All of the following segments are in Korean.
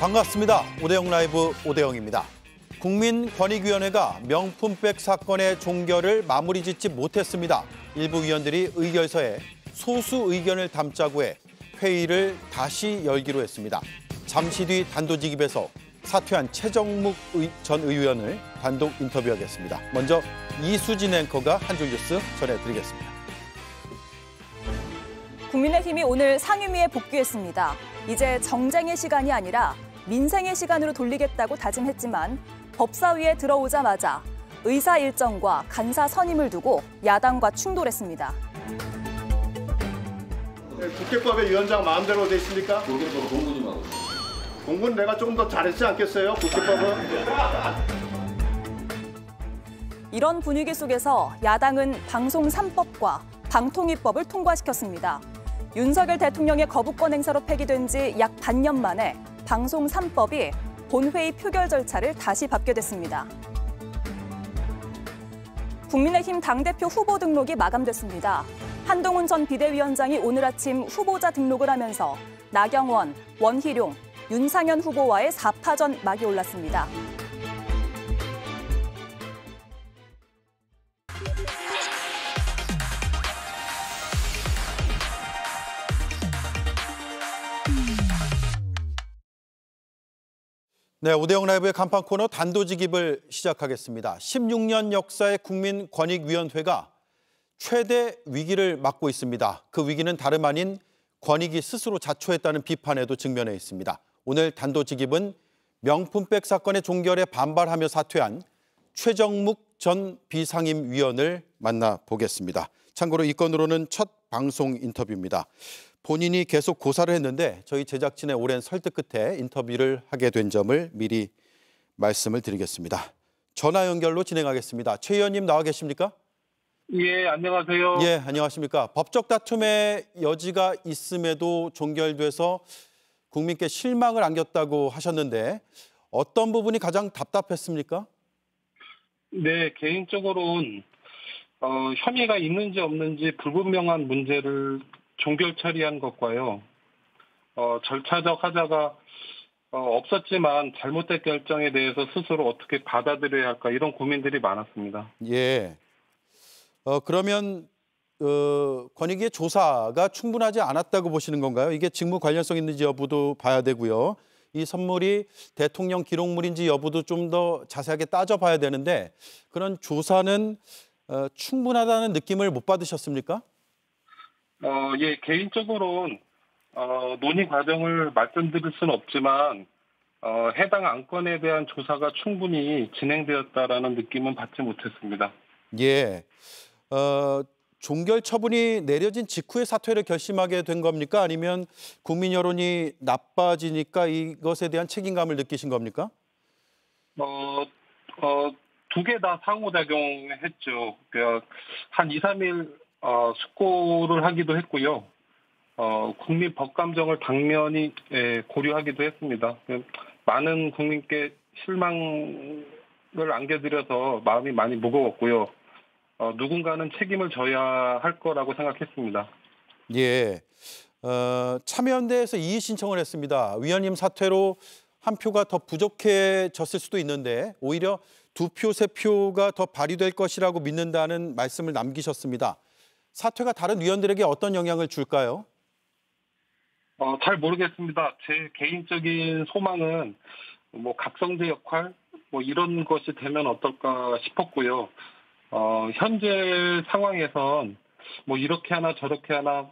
반갑습니다. 오대영 라이브 오대영입니다. 국민권익위원회가 명품백 사건의 종결을 마무리 짓지 못했습니다. 일부 위원들이 의결서에 소수 의견을 담자고 해 회의를 다시 열기로 했습니다. 잠시 뒤 단도직입에서 사퇴한 최정묵 전 의원을 단독 인터뷰하겠습니다. 먼저 이수진 앵커가 한줄 뉴스 전해드리겠습니다. 국민의힘이 오늘 상임위에 복귀했습니다. 이제 정쟁의 시간이 아니라 민생의 시간으로 돌리겠다고 다짐했지만 법사위에 들어오자마자 의사 일정과 간사 선임을 두고 야당과 충돌했습니다. 네, 국회법의 위원장 마음대로 돼있니까 국회법 공군이 하고 공군 내가 조금 더 잘했지 않겠어요? 국회법은? 이런 분위기 속에서 야당은 방송 3법과 방통위법을 통과시켰습니다. 윤석열 대통령의 거부권 행사로 폐기된 지 약 반 년 만에 방송 3법이 본회의 표결 절차를 다시 받게 됐습니다. 국민의힘 당대표 후보 등록이 마감됐습니다. 한동훈 전 비대위원장이 오늘 아침 후보자 등록을 하면서 나경원, 원희룡, 윤상현 후보와의 4파전 막이 올랐습니다. 네, 오대영 라이브의 간판 코너 단도직입을 시작하겠습니다. 16년 역사의 국민권익위원회가 최대 위기를 맞고 있습니다. 그 위기는 다름 아닌 권익이 스스로 자초했다는 비판에도 직면해 있습니다. 오늘 단도직입은 명품백 사건의 종결에 반발하며 사퇴한 최정묵 전 비상임위원을 만나보겠습니다. 참고로 이 건으로는 첫 방송 인터뷰입니다. 본인이 계속 고사를 했는데 저희 제작진의 오랜 설득 끝에 인터뷰를 하게 된 점을 미리 말씀을 드리겠습니다. 전화 연결로 진행하겠습니다. 최 의원님 나와 계십니까? 예, 안녕하세요. 예, 안녕하십니까. 법적 다툼의 여지가 있음에도 종결돼서 국민께 실망을 안겼다고 하셨는데 어떤 부분이 가장 답답했습니까? 네, 개인적으로는 어, 혐의가 있는지 없는지 불분명한 문제를 종결 처리한 것과요, 어, 절차적 하자가 어, 없었지만 잘못된 결정에 대해서 스스로 어떻게 받아들여야 할까 이런 고민들이 많았습니다. 예. 어, 그러면 어, 권익위의 조사가 충분하지 않았다고 보시는 건가요? 이게 직무 관련성 있는지 여부도 봐야 되고요. 이 선물이 대통령 기록물인지 여부도 좀 더 자세하게 따져봐야 되는데 그런 조사는 어, 충분하다는 느낌을 못 받으셨습니까? 어, 예, 개인적으로는 어, 논의 과정을 말씀드릴 수는 없지만 어, 해당 안건에 대한 조사가 충분히 진행되었다라는 느낌은 받지 못했습니다. 예. 어, 종결 처분이 내려진 직후에 사퇴를 결심하게 된 겁니까? 아니면 국민 여론이 나빠지니까 이것에 대한 책임감을 느끼신 겁니까? 어, 어, 두 개 다 상호작용했죠. 그러니까 한 2, 3일 어, 숙고를 하기도 했고요. 어, 국민 법감정을 당면히 예, 고려하기도 했습니다. 많은 국민께 실망을 안겨드려서 마음이 많이 무거웠고요. 어, 누군가는 책임을 져야 할 거라고 생각했습니다. 예. 어, 참여연대에서 이의 신청을 했습니다. 위원님 사퇴로 한 표가 더 부족해졌을 수도 있는데 오히려 두 표, 세 표가 더 발휘될 것이라고 믿는다는 말씀을 남기셨습니다. 사퇴가 다른 위원들에게 어떤 영향을 줄까요? 어, 잘 모르겠습니다. 제 개인적인 소망은 뭐 각성제 역할 뭐 이런 것이 되면 어떨까 싶었고요. 어, 현재 상황에선 뭐 이렇게 하나 저렇게 하나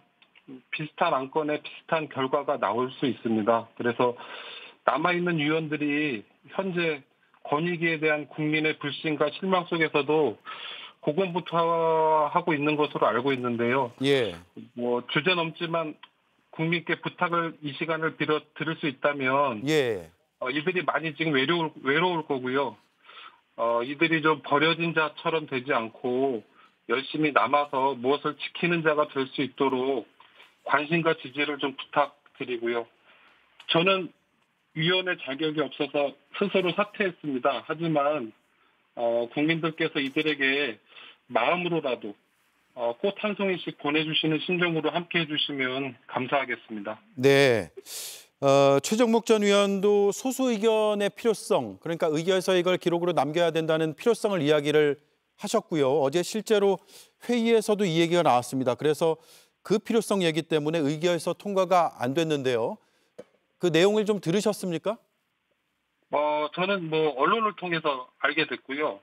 비슷한 안건에 비슷한 결과가 나올 수 있습니다. 그래서 남아있는 위원들이 현재 권익위에 대한 국민의 불신과 실망 속에서도 고군부터 하고 있는 것으로 알고 있는데요. 예. 뭐 주제 넘지만 국민께 부탁을 이 시간을 빌어 들을 수 있다면 예. 어, 이들이 많이 지금 외로울, 외로울 거고요. 어, 이들이 좀 버려진 자처럼 되지 않고 열심히 남아서 무엇을 지키는 자가 될 수 있도록 관심과 지지를 좀 부탁드리고요. 저는 위원회 자격이 없어서 스스로 사퇴했습니다. 하지만 어, 국민들께서 이들에게 마음으로라도 어, 꽃한 송이씩 보내주시는 심정으로 함께해 주시면 감사하겠습니다. 네. 어, 최정목 전 위원도 소수 의견의 필요성, 그러니까 의결서 이걸 기록으로 남겨야 된다는 필요성을 이야기를 하셨고요. 어제 실제로 회의에서도 이 얘기가 나왔습니다. 그래서 그 필요성 얘기 때문에 의결서 통과가 안 됐는데요. 그 내용을 좀 들으셨습니까? 어, 저는 뭐 언론을 통해서 알게 됐고요.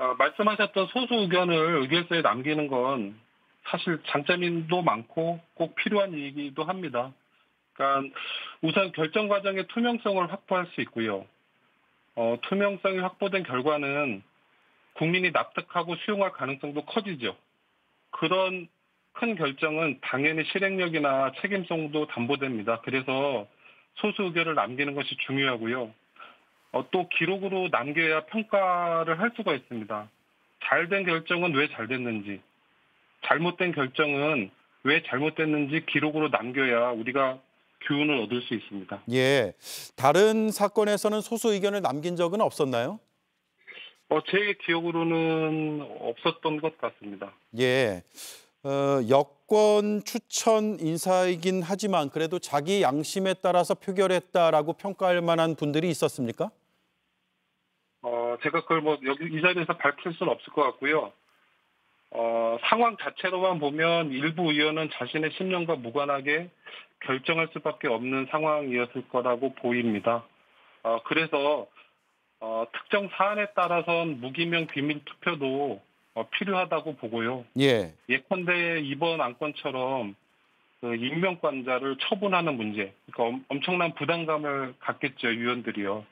어, 말씀하셨던 소수 의견을 의결서에 남기는 건 사실 장점인도 많고 꼭 필요한 일이기도 합니다. 그러니까 우선 결정 과정의 투명성을 확보할 수 있고요. 어, 투명성이 확보된 결과는 국민이 납득하고 수용할 가능성도 커지죠. 그런 큰 결정은 당연히 실행력이나 책임성도 담보됩니다. 그래서 소수 의견을 남기는 것이 중요하고요. 어, 또 기록으로 남겨야 평가를 할 수가 있습니다. 잘된 결정은 왜 잘 됐는지, 잘못된 결정은 왜 잘못됐는지 기록으로 남겨야 우리가 교훈을 얻을 수 있습니다. 예. 다른 사건에서는 소수 의견을 남긴 적은 없었나요? 어, 제 기억으로는 없었던 것 같습니다. 예. 어, 여권 추천 인사이긴 하지만 그래도 자기 양심에 따라서 표결했다라고 평가할 만한 분들이 있었습니까? 어, 제가 그걸 뭐 여기 이 자리에서 밝힐 수는 없을 것 같고요. 어, 상황 자체로만 보면 일부 의원은 자신의 신념과 무관하게 결정할 수밖에 없는 상황이었을 거라고 보입니다. 어, 그래서 어, 특정 사안에 따라선 무기명 비밀 투표도 어, 필요하다고 보고요. 예. 예컨대 이번 안건처럼 그익명관자를 처분하는 문제, 그러니까 엄청난 부담감을 갖겠죠 위원들이요.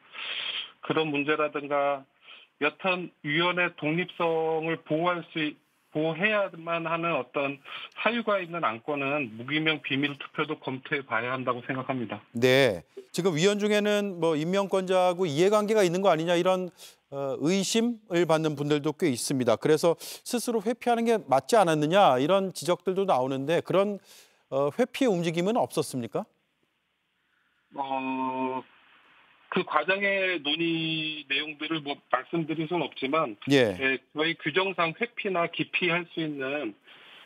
그런 문제라든가 여튼 위원의 독립성을 보호할 수 보호해야만 하는 어떤 사유가 있는 안건은 무기명 비밀 투표도 검토해 봐야 한다고 생각합니다. 네. 지금 위원 중에는 뭐 임명권자하고 이해관계가 있는 거 아니냐 이런 어, 의심을 받는 분들도 꽤 있습니다. 그래서 스스로 회피하는 게 맞지 않았느냐 이런 지적들도 나오는데 그런 어, 회피 움직임은 없었습니까? 어... 그 과정의 논의 내용들을 뭐 말씀드릴 수는 없지만 예. 예, 저희 규정상 회피나 기피할 수 있는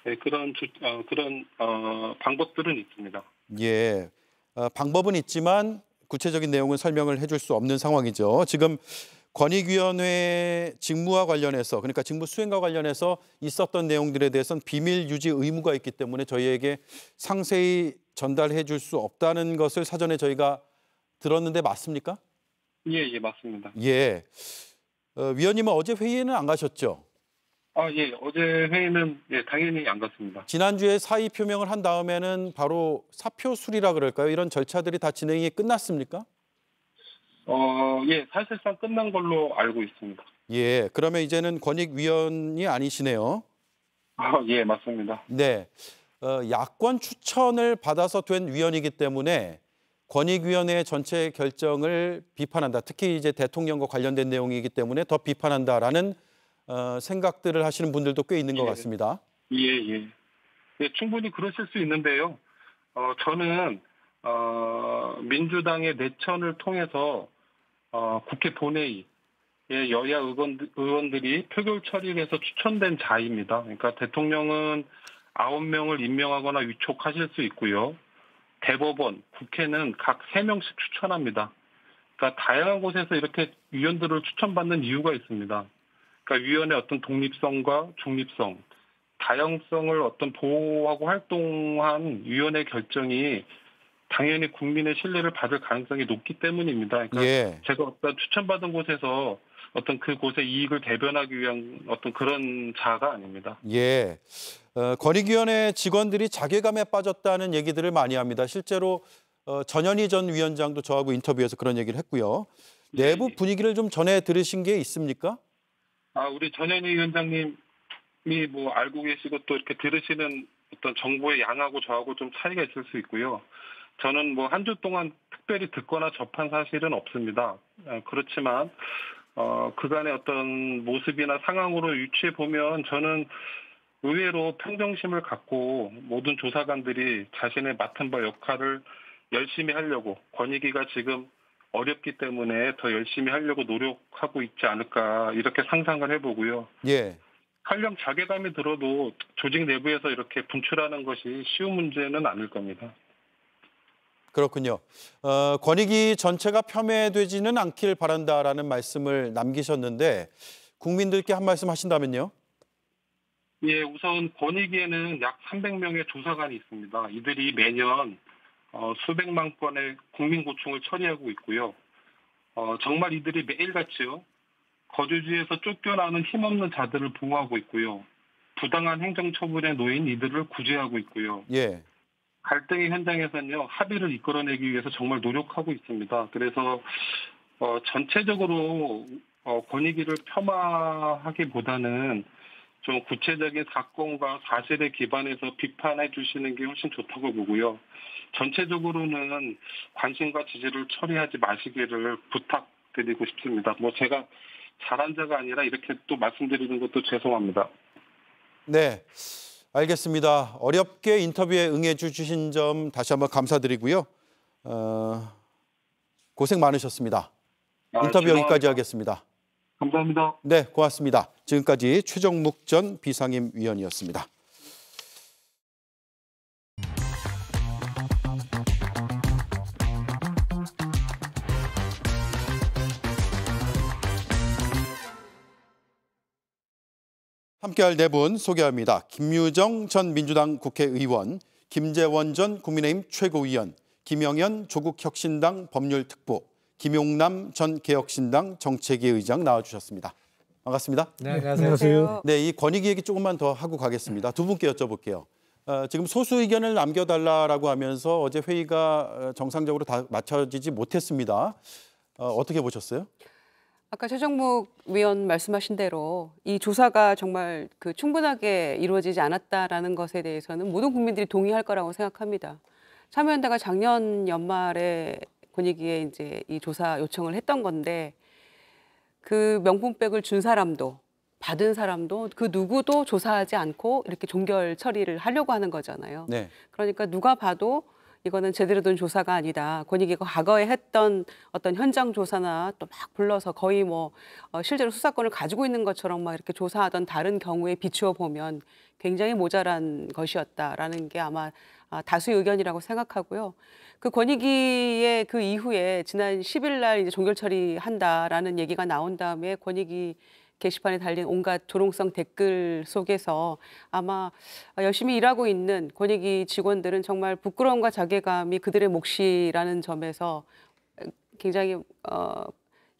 예, 그런 조, 어, 그런 어, 방법들은 있습니다. 예, 어, 방법은 있지만 구체적인 내용은 설명을 해줄 수 없는 상황이죠. 지금 권익위원회 직무와 관련해서 그러니까 직무 수행과 관련해서 있었던 내용들에 대해서는 비밀 유지 의무가 있기 때문에 저희에게 상세히 전달해 줄 수 없다는 것을 사전에 저희가 들었는데 맞습니까? 예, 예, 맞습니다. 예. 어, 위원님은 어제 회의는안 가셨죠? 아, 예. 어제 회의는 예, 당연히 안 갔습니다. 지난주에 사의 표명을 한 다음에는 바로 사표 수리라 그럴까요? 이런 절차들이 다 진행이 끝났습니까? 어, 예. 사실상 끝난 걸로 알고 있습니다. 예. 그러면 이제는 권익위원이 아니시네요. 아, 예, 맞습니다. 네. 어, 야권 추천을 받아서 된 위원이기 때문에 권익위원회 전체 결정을 비판한다. 특히 이제 대통령과 관련된 내용이기 때문에 더 비판한다라는 어, 생각들을 하시는 분들도 꽤 있는 것 예, 같습니다. 예, 예. 예, 충분히 그러실 수 있는데요. 어, 저는 어, 민주당의 내천을 통해서 어, 국회 본회의 예, 여야 의원들, 의원들이 표결 처리를 해서 추천된 자입니다. 그러니까 대통령은 9 명을 임명하거나 위촉하실 수 있고요. 대법원, 국회는 각 3명씩 추천합니다. 그러니까 다양한 곳에서 이렇게 위원들을 추천받는 이유가 있습니다. 그러니까 위원의 어떤 독립성과 중립성, 다양성을 어떤 보호하고 활동한 위원의 결정이 당연히 국민의 신뢰를 받을 가능성이 높기 때문입니다. 그러니까 예. 제가 어떤 추천받은 곳에서 어떤 그곳의 이익을 대변하기 위한 어떤 그런 자아가 아닙니다. 예. 어, 권익위원회 직원들이 자괴감에 빠졌다는 얘기들을 많이 합니다. 실제로 어, 전현희 전 위원장도 저하고 인터뷰에서 그런 얘기를 했고요. 예, 내부 네. 분위기를 좀 전해 들으신 게 있습니까? 아, 우리 전현희 위원장님이 뭐 알고 계시고 또 이렇게 들으시는 어떤 정보의 양하고 저하고 좀 차이가 있을 수 있고요. 저는 뭐 한 주 동안 특별히 듣거나 접한 사실은 없습니다. 아, 그렇지만 어, 그간의 어떤 모습이나 상황으로 유추해 보면 저는 의외로 평정심을 갖고 모든 조사관들이 자신의 맡은 바 역할을 열심히 하려고 권익위가 지금 어렵기 때문에 더 열심히 하려고 노력하고 있지 않을까 이렇게 상상을 해보고요. 예. 한령 자괴감이 들어도 조직 내부에서 이렇게 분출하는 것이 쉬운 문제는 아닐 겁니다. 그렇군요. 어, 권익위 전체가 폄훼되지는 않길 바란다라는 말씀을 남기셨는데 국민들께 한 말씀 하신다면요? 예, 우선 권익위에는 약 300명의 조사관이 있습니다. 이들이 매년 어, 수백만 건의 국민 고충을 처리하고 있고요. 어, 정말 이들이 매일같이 거주지에서 쫓겨나는 힘없는 자들을 보호하고 있고요. 부당한 행정처분에 놓인 이들을 구제하고 있고요. 예. 갈등의 현장에서는요 합의를 이끌어내기 위해서 정말 노력하고 있습니다. 그래서 어, 전체적으로 어, 권익위를 폄하하기보다는 좀 구체적인 사건과 사실에 기반해서 비판해 주시는 게 훨씬 좋다고 보고요. 전체적으로는 관심과 지지를 처리하지 마시기를 부탁드리고 싶습니다. 뭐 제가 잘한 자가 아니라 이렇게 또 말씀드리는 것도 죄송합니다. 네. 알겠습니다. 어렵게 인터뷰에 응해 주신 점 다시 한번 감사드리고요. 어, 고생 많으셨습니다. 아, 인터뷰 여기까지 하겠습니다. 감사합니다. 네, 고맙습니다. 지금까지 최정묵 전 비상임위원이었습니다. 함께할 네 분 소개합니다. 김유정 전 민주당 국회의원, 김재원 전 국민의힘 최고위원, 김영현 조국혁신당 법률특보, 김용남 전 개혁신당 정책위 의장 나와주셨습니다. 반갑습니다. 네, 안녕하세요. 네, 이 권익위 얘기 조금만 더 하고 가겠습니다. 두 분께 여쭤볼게요. 어, 지금 소수 의견을 남겨달라라고 하면서 어제 회의가 어, 정상적으로 다 맞춰지지 못했습니다. 어, 어떻게 보셨어요? 아까 최정목 위원 말씀하신 대로 이 조사가 정말 그 충분하게 이루어지지 않았다라는 것에 대해서는 모든 국민들이 동의할 거라고 생각합니다. 참여연대가 작년 연말에 분위기에 이제 이 조사 요청을 했던 건데 그 명품백을 준 사람도 받은 사람도 그 누구도 조사하지 않고 이렇게 종결 처리를 하려고 하는 거잖아요. 네. 그러니까 누가 봐도 이거는 제대로 된 조사가 아니다. 권익위가 과거에 했던 어떤 현장 조사나 또 막 불러서 거의 뭐 어, 실제로 수사권을 가지고 있는 것처럼 막 이렇게 조사하던 다른 경우에 비추어 보면 굉장히 모자란 것이었다라는 게 아마 아, 다수의 의견이라고 생각하고요. 그 권익위의 그 이후에 지난 10일 날 이제 종결 처리한다라는 얘기가 나온 다음에 권익위 게시판에 달린 온갖 조롱성 댓글 속에서 아마 열심히 일하고 있는 권익위 직원들은 정말 부끄러움과 자괴감이 그들의 몫이라는 점에서 굉장히 어,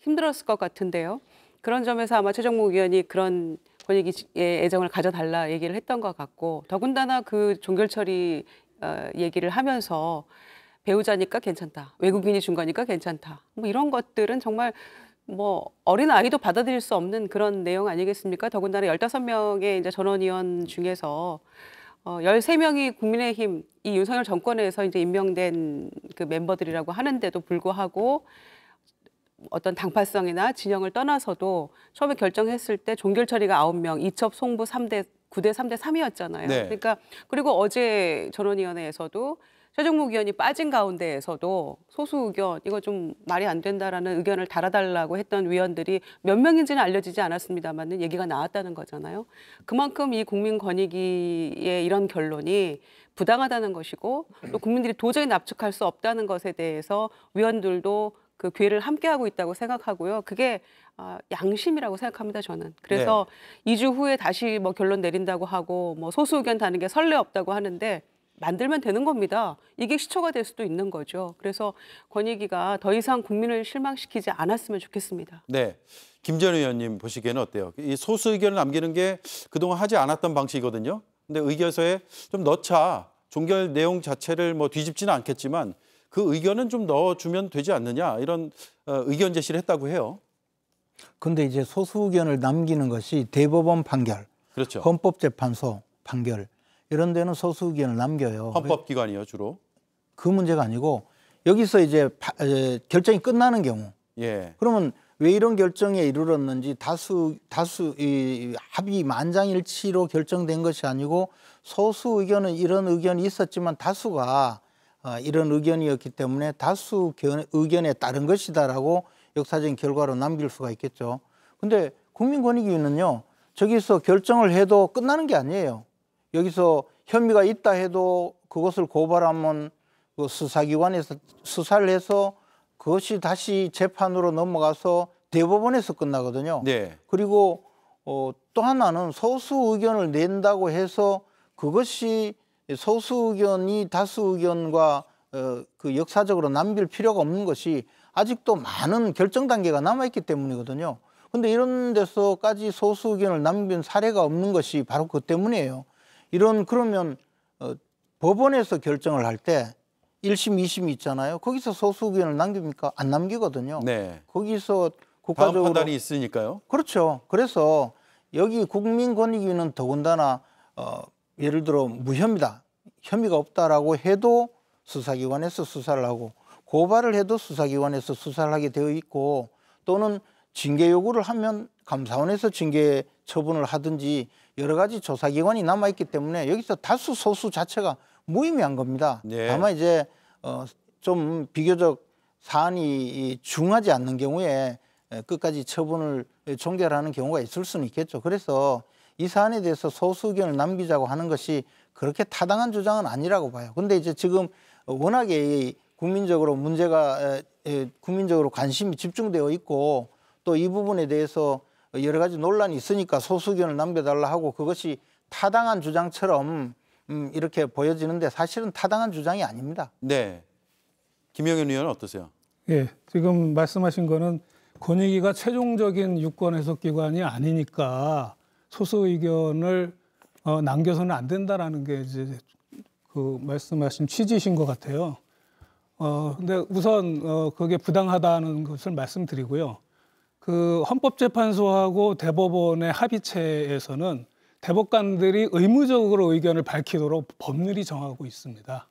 힘들었을 것 같은데요. 그런 점에서 아마 최정목 위원이 그런 권익위의 애정을 가져달라 얘기를 했던 것 같고 더군다나 그 종결처리 어, 얘기를 하면서 배우자니까 괜찮다. 외국인이 준 거니까 괜찮다. 뭐 이런 것들은 정말 뭐 어린 아이도 받아들일 수 없는 그런 내용 아니겠습니까? 더군다나 열다섯 명의 이제 전원위원 중에서 어, 13명이 국민의힘 이 윤석열 정권에서 이제 임명된 그 멤버들이라고 하는데도 불구하고 어떤 당파성이나 진영을 떠나서도 처음에 결정했을 때 종결 처리가 아홉 명 이첩 송부 삼대 9대 3대 3이었잖아요. 네. 그러니까 그리고 어제 전원위원회에서도 최종목 의원이 빠진 가운데에서도 소수 의견 이거 좀 말이 안 된다라는 의견을 달아달라고 했던 위원들이 몇 명인지는 알려지지 않았습니다만은 얘기가 나왔다는 거잖아요. 그만큼 이 국민 권익위의 이런 결론이 부당하다는 것이고 또 국민들이 도저히 납득할 수 없다는 것에 대해서 위원들도 그 괴를 함께하고 있다고 생각하고요. 그게 아, 양심이라고 생각합니다. 저는. 그래서 네. 2주 후에 다시 뭐 결론 내린다고 하고 뭐 소수 의견 다는 게 설레 없다고 하는데 만들면 되는 겁니다. 이게 시초가 될 수도 있는 거죠. 그래서 권익위가 더 이상 국민을 실망시키지 않았으면 좋겠습니다. 네. 김 전 의원님 보시기에는 어때요? 이 소수 의견을 남기는 게 그동안 하지 않았던 방식이거든요. 근데 의견서에 좀 넣자 종결 내용 자체를 뭐 뒤집지는 않겠지만 그 의견은 좀 넣어주면 되지 않느냐 이런 어, 의견 제시를 했다고 해요. 근데 이제 소수 의견을 남기는 것이 대법원 판결, 그렇죠. 헌법재판소 판결 이런 데는 소수 의견을 남겨요. 헌법기관이요 주로? 그 문제가 아니고 여기서 이제 파, 에, 결정이 끝나는 경우. 예. 그러면 왜 이런 결정에 이르렀는지 다수 다수 이 합의 만장일치로 결정된 것이 아니고 소수 의견은 이런 의견이 있었지만 다수가 어, 이런 의견이었기 때문에 다수 견, 의견에 따른 것이다라고 역사적인 결과로 남길 수가 있겠죠. 근데 국민권익위는요 저기서 결정을 해도 끝나는 게 아니에요. 여기서 혐의가 있다 해도 그것을 고발하면 그 수사기관에서 수사를 해서 그것이 다시 재판으로 넘어가서 대법원에서 끝나거든요. 네. 그리고 어, 또 하나는 소수 의견을 낸다고 해서 그것이 소수 의견이 다수 의견과 어, 그 역사적으로 남길 필요가 없는 것이 아직도 많은 결정 단계가 남아있기 때문이거든요. 근데 이런 데서까지 소수 의견을 남긴 사례가 없는 것이 바로 그 때문이에요. 이런 그러면 어, 법원에서 결정을 할 때 1심, 2심 있잖아요. 거기서 소수 의견을 남깁니까? 안 남기거든요. 네. 거기서 국가적으로 판단이 있으니까요. 그렇죠. 그래서 여기 국민권익위는 더군다나 어, 예를 들어 무혐의다, 혐의가 없다라고 해도 수사기관에서 수사를 하고 고발을 해도 수사기관에서 수사를 하게 되어 있고 또는 징계 요구를 하면 감사원에서 징계 처분을 하든지 여러 가지 조사기관이 남아있기 때문에 여기서 다수 소수 자체가 무의미한 겁니다. 예. 다만 이제 어, 좀 비교적 사안이 중하지 않는 경우에 끝까지 처분을 종결하는 경우가 있을 수는 있겠죠. 그래서 이 사안에 대해서 소수 의견을 남기자고 하는 것이 그렇게 타당한 주장은 아니라고 봐요. 근데 이제 지금 워낙에 국민적으로 문제가 국민적으로 관심이 집중되어 있고 또 이 부분에 대해서 여러 가지 논란이 있으니까 소수견을 남겨달라 하고 그것이 타당한 주장처럼 음, 이렇게 보여지는데 사실은 타당한 주장이 아닙니다. 네. 김영현 의원 어떠세요? 예, 지금 말씀하신 거는 권익위가 최종적인 유권 해석 기관이 아니니까 소수 의견을 어, 남겨서는 안 된다라는 게 이제 그 말씀하신 취지신것 같아요. 어, 근데 우선 어, 그게 부당하다는 것을 말씀드리고요. 그 헌법재판소하고 대법원의 합의체에서는 대법관들이 의무적으로 의견을 밝히도록 법률이 정하고 있습니다.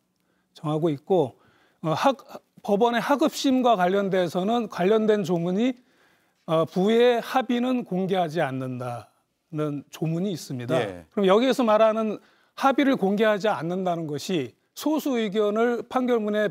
정하고 있고 어, 학, 법원의 학업심과 관련돼서는 관련된 조문이 어, 부의 합의는 공개하지 않는다는 조문이 있습니다. 예. 그럼 여기에서 말하는 합의를 공개하지 않는다는 것이 소수 의견을 판결문에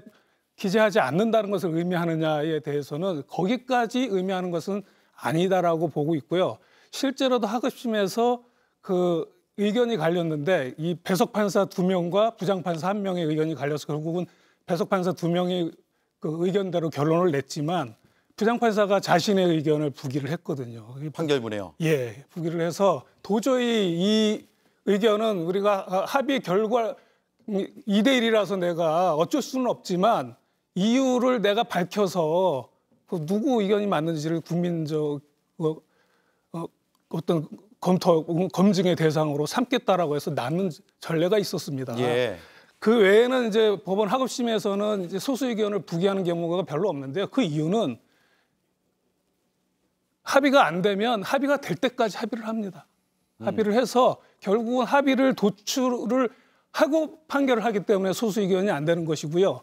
기재하지 않는다는 것을 의미하느냐에 대해서는 거기까지 의미하는 것은 아니다라고 보고 있고요. 실제로도 하급심에서 그 의견이 갈렸는데 이 배석 판사 두 명과 부장 판사 한 명의 의견이 갈려서 결국은 배석 판사 두 명이 그 의견대로 결론을 냈지만 부장 판사가 자신의 의견을 부기를 했거든요. 판결문에요. 예, 부기를 해서 도저히 이 의견은 우리가 합의 결과 2대 1이라서 내가 어쩔 수는 없지만 이유를 내가 밝혀서 그 누구 의견이 맞는지를 국민적 어, 어, 어떤 검토 검증의 대상으로 삼겠다라고 해서 남는 전례가 있었습니다. 예. 그 외에는 이제 법원 학업심에서는 이제 소수 의견을 부기하는 경우가 별로 없는데요. 그 이유는 합의가 안 되면 합의가 될 때까지 합의를 합니다. 음. 합의를 해서 결국은 합의를 도출을 하고 판결을 하기 때문에 소수 의견이 안 되는 것이고요.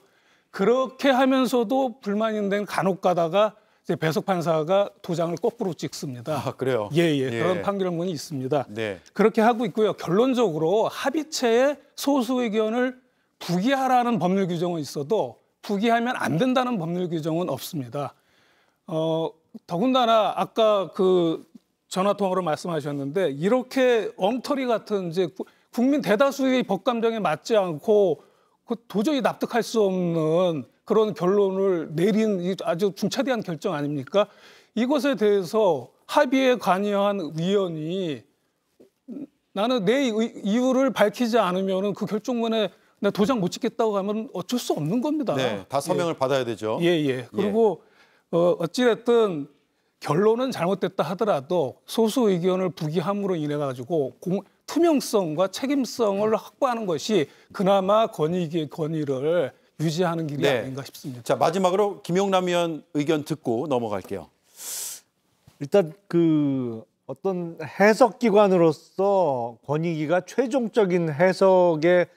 그렇게 하면서도 불만인 데는 간혹 가다가 이제 배석 판사가 도장을 거꾸로 찍습니다. 아, 그래요? 예, 예, 예, 그런 판결문이 있습니다. 네. 그렇게 하고 있고요. 결론적으로 합의체에 소수 의견을 부기하라는 법률 규정은 있어도 부기하면 안 된다는 법률 규정은 없습니다. 어, 더군다나 아까 그 전화 통화로 말씀하셨는데 이렇게 엉터리 같은 이제 국민 대다수의 법감정에 맞지 않고 그 도저히 납득할 수 없는 그런 결론을 내린 아주 중차대한 결정 아닙니까? 이것에 대해서 합의에 관여한 위원이 나는 내 이유를 밝히지 않으면 그 결정문에 나 도장 못 찍겠다고 하면 어쩔 수 없는 겁니다. 네, 다 예. 서명을 예. 받아야 되죠. 예, 예. 예. 그리고 예. 어, 어찌됐든 결론은 잘못됐다 하더라도 소수 의견을 부기함으로 인해 가지고 공, 투명성과 책임성을 음. 확보하는 것이 그나마 권익의 권위를 유지하는 길이 네. 아닌가 싶습니다. 자 마지막으로 김용남 의원 의견 듣고 넘어갈게요. 일단 그 어떤 해석기관으로서 권익위가 최종적인 해석의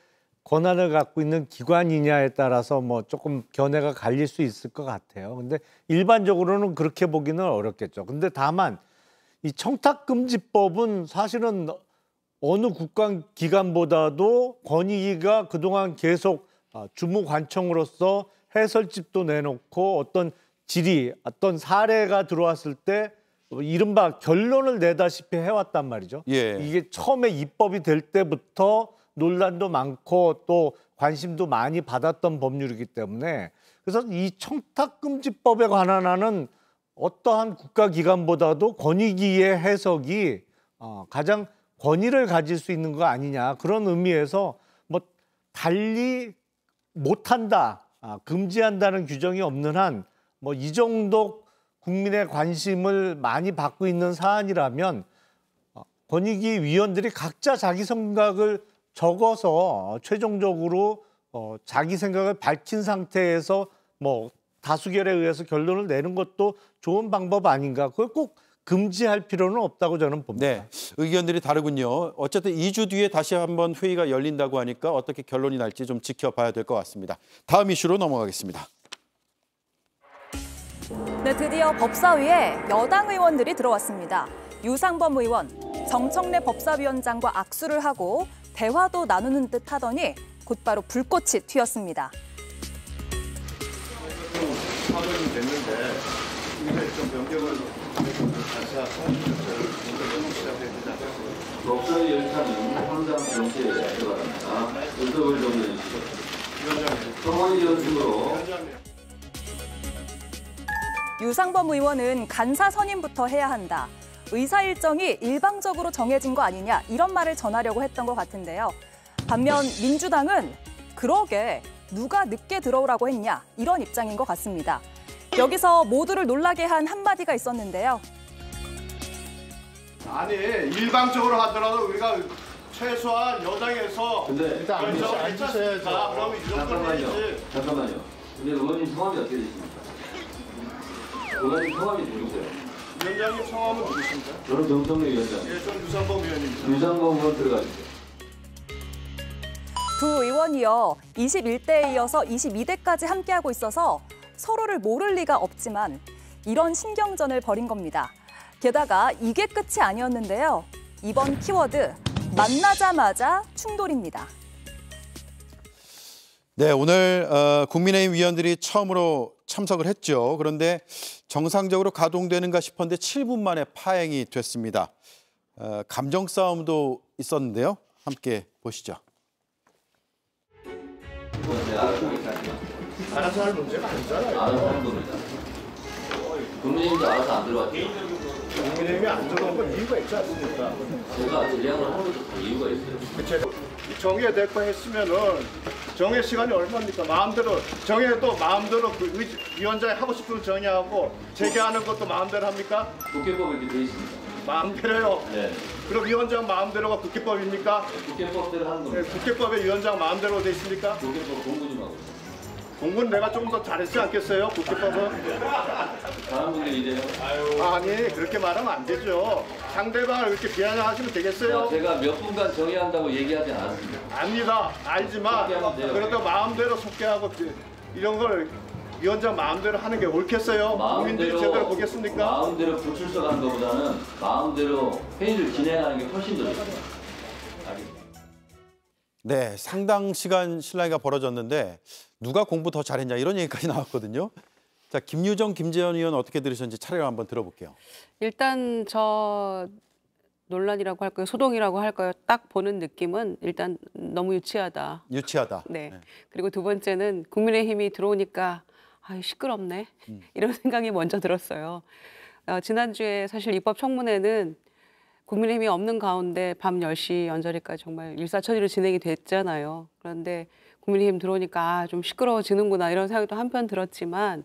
권한을 갖고 있는 기관이냐에 따라서 뭐 조금 견해가 갈릴 수 있을 것 같아요. 근데 일반적으로는 그렇게 보기는 어렵겠죠. 근데 다만 이 청탁금지법은 사실은 어느 국가기관보다도 권익위가 그동안 계속 아, 주무관청으로서 해설집도 내놓고 어떤 질의, 어떤 사례가 들어왔을 때 이른바 결론을 내다시피 해왔단 말이죠. 예. 이게 처음에 입법이 될 때부터 논란도 많고 또 관심도 많이 받았던 법률이기 때문에 그래서 이 청탁금지법에 관한 하는 어떠한 국가기관보다도 권익위의 해석이 어, 가장 권위를 가질 수 있는 거 아니냐 그런 의미에서 뭐 달리 못한다 아, 금지한다는 규정이 없는 한 뭐 이 정도 국민의 관심을 많이 받고 있는 사안이라면 어, 권익위 위원들이 각자 자기 생각을 적어서 최종적으로 어, 자기 생각을 밝힌 상태에서 뭐 다수결에 의해서 결론을 내는 것도 좋은 방법 아닌가 그걸 꼭 금지할 필요는 없다고 저는 봅니다. 네, 의견들이 다르군요. 어쨌든 2주 뒤에 다시 한번 회의가 열린다고 하니까 어떻게 결론이 날지 좀 지켜봐야 될 것 같습니다. 다음 이슈로 넘어가겠습니다. 네, 드디어 법사위에 여당 의원들이 들어왔습니다. 유상범 의원, 정청래 법사위원장과 악수를 하고 대화도 나누는 듯 하더니 곧바로 불꽃이 튀었습니다. 화면이 됐는데 이게 좀 변경을 열차 유상범 의원은 간사 선임부터 해야 한다. 의사 일정이 일방적으로 정해진 거 아니냐 이런 말을 전하려고 했던 것 같은데요. 반면 민주당은 그러게 누가 늦게 들어오라고 했냐 이런 입장인 것 같습니다. 여기서 모두를 놀라게 한 한마디가 있었는데요. 아니 일방적으로 하더라도 우리가 최소한 여당에서 근데 일단 결정 앉으셔- 했지 않습셔야죠 그러면 이 정도는 잠깐만요. 해야지. 잠깐만요. 근데 의원님 성함이 어떻게 되십니까? 의원님 성함이 누구세요? 위원장님 성함은 누구십니까? 저는 정성래 위원장. 예, 전 유상범 위원입니다. 유상범 의원 들어가십시오두 의원이요. 21대에 이어서 22대까지 함께하고 있어서 서로를 모를 리가 없지만 이런 신경전을 벌인 겁니다. 게다가 이게 끝이 아니었는데요. 이번 키워드 만나자마자 충돌입니다. 네, 오늘 어, 국민의힘 위원들이 처음으로 참석을 했죠. 그런데 정상적으로 가동되는가 싶었는데 7분 만에 파행이 됐습니다. 어, 감정 싸움도 있었는데요. 함께 보시죠. 알아서 할 문제가 아니잖아요. 알아서 하 겁니다. 국민의힘도 알아서 안 들어왔죠. 국민의힘이 안적한건 이유가 있지 않습니까? 제가 질량을 하고 그 이유가 있어요. 그쵸. 정의에 대파했으면은 정의 시간이 얼마입니까? 마음대로 정의도 마음대로 그 의, 위원장이 하고 싶은 정의하고 제기하는 것도 마음대로 합니까? 국회법에 되어 있습니다. 마음대로요. 네. 그럼 위원장 마음대로가 국회법입니까? 네, 국회법대로 하는 겁니다. 네, 국회법에 위원장 마음대로 되어 있습니까? 국회법 공부 좀 하고 있습니다. 공부 내가 조금 더 잘했지 않겠어요? 국기법은? 다른 분들 이래요. 아니 그렇게 말하면 안 되죠. 상대방을 그렇게 비아냥하시면 되겠어요? 어, 제가 몇 분간 정의한다고 얘기하지 않았습니다. 닙니다 알지만 그래도 마음대로 속개하고 그, 이런 걸 위원장 마음대로 하는 게 옳겠어요? 국민들이 제대로 보겠습니까? 마음대로 불출석하는 것보다는 마음대로 회의를 진행하는 게 훨씬 더 좋습니다. 알겠습니다. 네, 상당 시간 신랑이가 벌어졌는데 누가 공부 더 잘했냐 이런 얘기까지 나왔거든요. 자, 김유정, 김재현 의원 어떻게 들으셨는지 차례로 한번 들어볼게요. 일단 저 논란이라고 할까요? 소동이라고 할까요? 딱 보는 느낌은 일단 너무 유치하다. 유치하다. 네. 네. 그리고 두 번째는 국민의힘이 들어오니까 아, 시끄럽네. 음. 이런 생각이 먼저 들었어요. 어, 지난주에 사실 입법 청문회는 국민의힘이 없는 가운데 밤 10시 연자리까지 정말 일사천리로 진행이 됐잖아요. 그런데 국민의힘 들어오니까 아, 좀 시끄러워지는구나 이런 생각도 한편 들었지만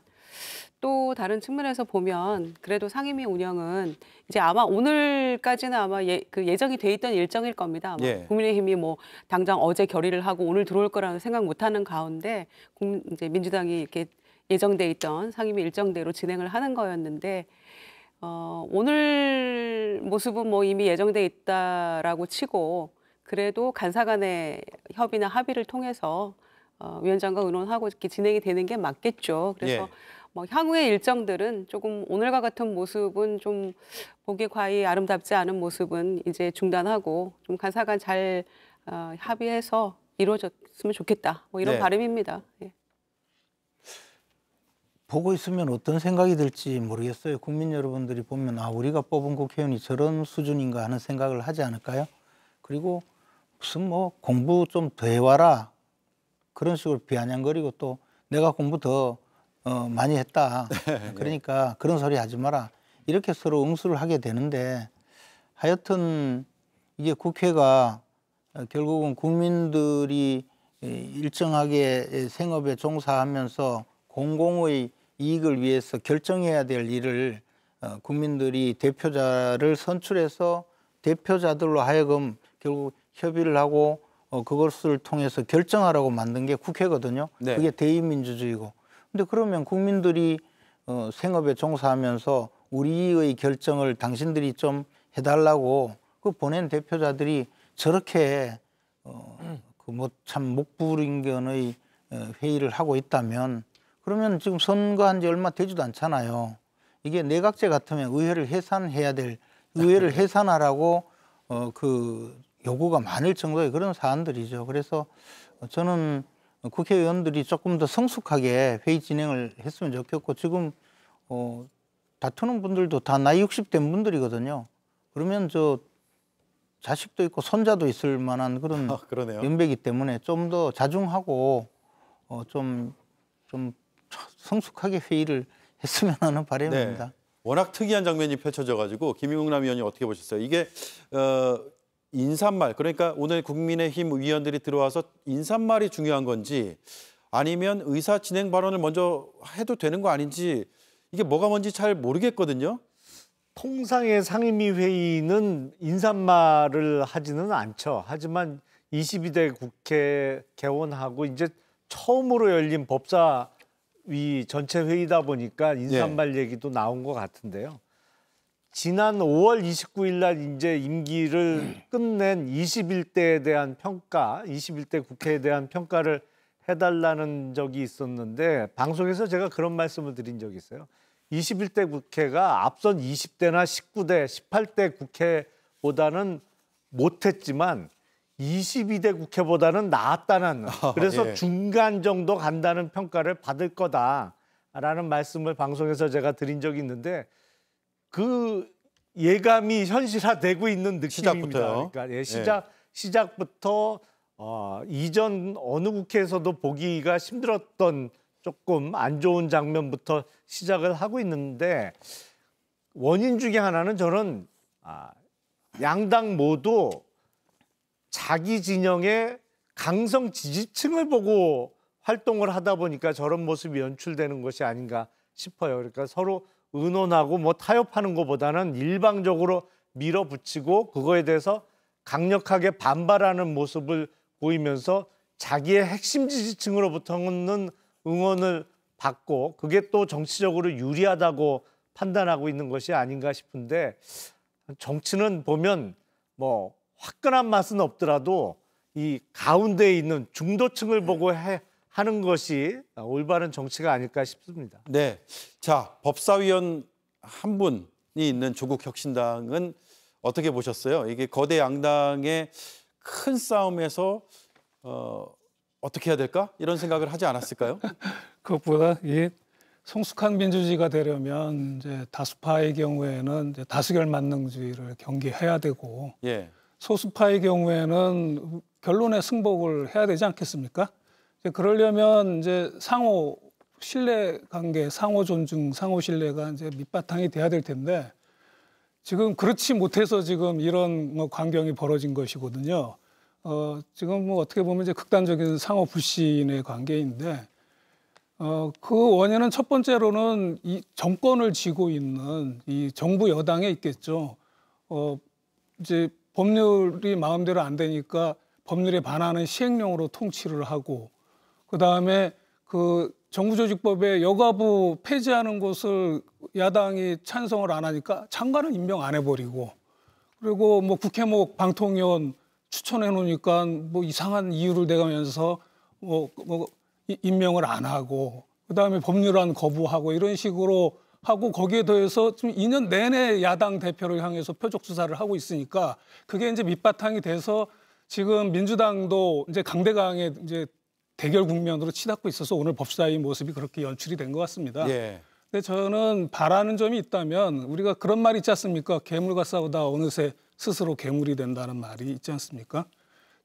또 다른 측면에서 보면 그래도 상임위 운영은 이제 아마 오늘까지는 아마 예, 그 예정이 돼 있던 일정일 겁니다. 아마 예. 국민의힘이 뭐 당장 어제 결의를 하고 오늘 들어올 거라는 생각 못하는 가운데 국, 이제 민주당이 이렇게 예정돼 있던 상임위 일정대로 진행을 하는 거였는데 어, 오늘 모습은 뭐 이미 예정돼 있다라고 치고 그래도 간사 간의 협의나 합의를 통해서 어, 위원장과 의논하고 이렇게 진행이 되는 게 맞겠죠. 그래서 예. 뭐 향후의 일정들은 조금 오늘과 같은 모습은 좀 보기 과히 아름답지 않은 모습은 이제 중단하고 좀 간사간 잘 어, 합의해서 이루어졌으면 좋겠다. 뭐 이런 네. 바람입니다. 예. 보고 있으면 어떤 생각이 들지 모르겠어요. 국민 여러분들이 보면 아 우리가 뽑은 국회의원이 저런 수준인가 하는 생각을 하지 않을까요? 그리고 무슨 뭐 공부 좀 더 해와라 그런 식으로 비아냥거리고 또 내가 공부 더 어, 많이 했다 네. 그러니까 그런 소리 하지 마라 이렇게 서로 응수를 하게 되는데 하여튼 이게 국회가 어, 결국은 국민들이 일정하게 생업에 종사하면서 공공의 이익을 위해서 결정해야 될 일을 어, 국민들이 대표자를 선출해서 대표자들로 하여금 결국 협의를 하고 어, 그것을 통해서 결정하라고 만든 게 국회거든요. 네. 그게 대의민주주의고. 근데 그러면 국민들이 어, 생업에 종사하면서 우리의 결정을 당신들이 좀 해달라고 그 보낸 대표자들이 저렇게 어, 음. 그뭐 참 목부린견의 어, 회의를 하고 있다면 그러면 지금 선거한 지 얼마 되지도 않잖아요. 이게 내각제 같으면 의회를 해산해야 될 의회를 네. 해산하라고 어, 그 요구가 많을 정도의 그런 사안들이죠. 그래서 저는 국회의원들이 조금 더 성숙하게 회의 진행을 했으면 좋겠고 지금 어, 다투는 분들도 다 나이 6 0대 분들이거든요. 그러면 저 자식도 있고 손자도 있을 만한 그런 아, 연배기 때문에 좀 더 자중하고 어, 좀, 좀 성숙하게 회의를 했으면 하는 바람입니다. 네. 워낙 특이한 장면이 펼쳐져 가지고 김용남 의원이 어떻게 보셨어요? 이게 어, 인사말 그러니까 오늘 국민의힘 의원들이 들어와서 인사말이 중요한 건지 아니면 의사 진행 발언을 먼저 해도 되는 거 아닌지 이게 뭐가 뭔지 잘 모르겠거든요. 통상의 상임위 회의는 인사말을 하지는 않죠. 하지만 22대 국회 개원하고 이제 처음으로 열린 법사위 전체 회의다 보니까 네. 인사말 예. 얘기도 나온 것 같은데요. 지난 5월 29일 날 이제 임기를 끝낸 21대에 대한 평가, 21대 국회에 대한 평가를 해달라는 적이 있었는데 방송에서 제가 그런 말씀을 드린 적이 있어요. 21대 국회가 앞선 20대나 19대, 18대 국회보다는 못했지만 22대 국회보다는 나았다는 아, 그래서 예. 중간 정도 간다는 평가를 받을 거다라는 말씀을 방송에서 제가 드린 적이 있는데 그 예감이 현실화되고 있는 느낌입니다. 시작부터요. 그러니까 예, 예. 시작 예. 시작부터 어, 이전 어느 국회에서도 보기가 힘들었던 조금 안 좋은 장면부터 시작을 하고 있는데 원인 중에 하나는 저는 아, 양당 모두 자기 진영의 강성 지지층을 보고 활동을 하다 보니까 저런 모습이 연출되는 것이 아닌가 싶어요. 그러니까 서로 의논하고 뭐 타협하는 것보다는 일방적으로 밀어붙이고 그거에 대해서 강력하게 반발하는 모습을 보이면서 자기의 핵심 지지층으로부터는 응원을 받고 그게 또 정치적으로 유리하다고 판단하고 있는 것이 아닌가 싶은데 정치는 보면 뭐 화끈한 맛은 없더라도 이 가운데에 있는 중도층을 보고 해, 하는 것이 올바른 정치가 아닐까 싶습니다. 네. 자, 법사위원 한 분이 있는 조국 혁신당은 어떻게 보셨어요? 이게 거대 양당의 큰 싸움에서 어, 어떻게 해야 될까? 이런 생각을 하지 않았을까요? 그것보다 이 성숙한 민주주의가 되려면 이제 다수파의 경우에는 이제 다수결 만능주의를 경계해야 되고 예. 소수파의 경우에는 결론의 승복을 해야 되지 않겠습니까? 그러려면 이제 상호 신뢰 관계, 상호 존중, 상호 신뢰가 이제 밑바탕이 돼야 될 텐데 지금 그렇지 못해서 지금 이런 뭐 광경이 벌어진 것이거든요. 어, 지금 뭐 어떻게 보면 이제 극단적인 상호 불신의 관계인데 어, 그 원인은 첫 번째로는 이 정권을 쥐고 있는 이 정부 여당에 있겠죠. 어, 이제 법률이 마음대로 안 되니까 법률에 반하는 시행령으로 통치를 하고 그다음에 그 정부조직법에 여가부 폐지하는 것을 야당이 찬성을 안 하니까 장관을 임명 안 해버리고 그리고 뭐 국회목 뭐 방통위원 추천해 놓으니까 뭐 이상한 이유를 대가면서 뭐, 뭐 임명을 안 하고 그다음에 법률안 거부하고 이런 식으로 하고 거기에 더해서 지금 2년 내내 야당 대표를 향해서 표적 수사를 하고 있으니까 그게 이제 밑바탕이 돼서 지금 민주당도 이제 강대강에 이제 대결 국면으로 치닫고 있어서 오늘 법사위 모습이 그렇게 연출이 된 것 같습니다. 예. 근데 저는 바라는 점이 있다면 우리가 그런 말이 있지 않습니까? 괴물과 싸우다 어느새 스스로 괴물이 된다는 말이 있지 않습니까?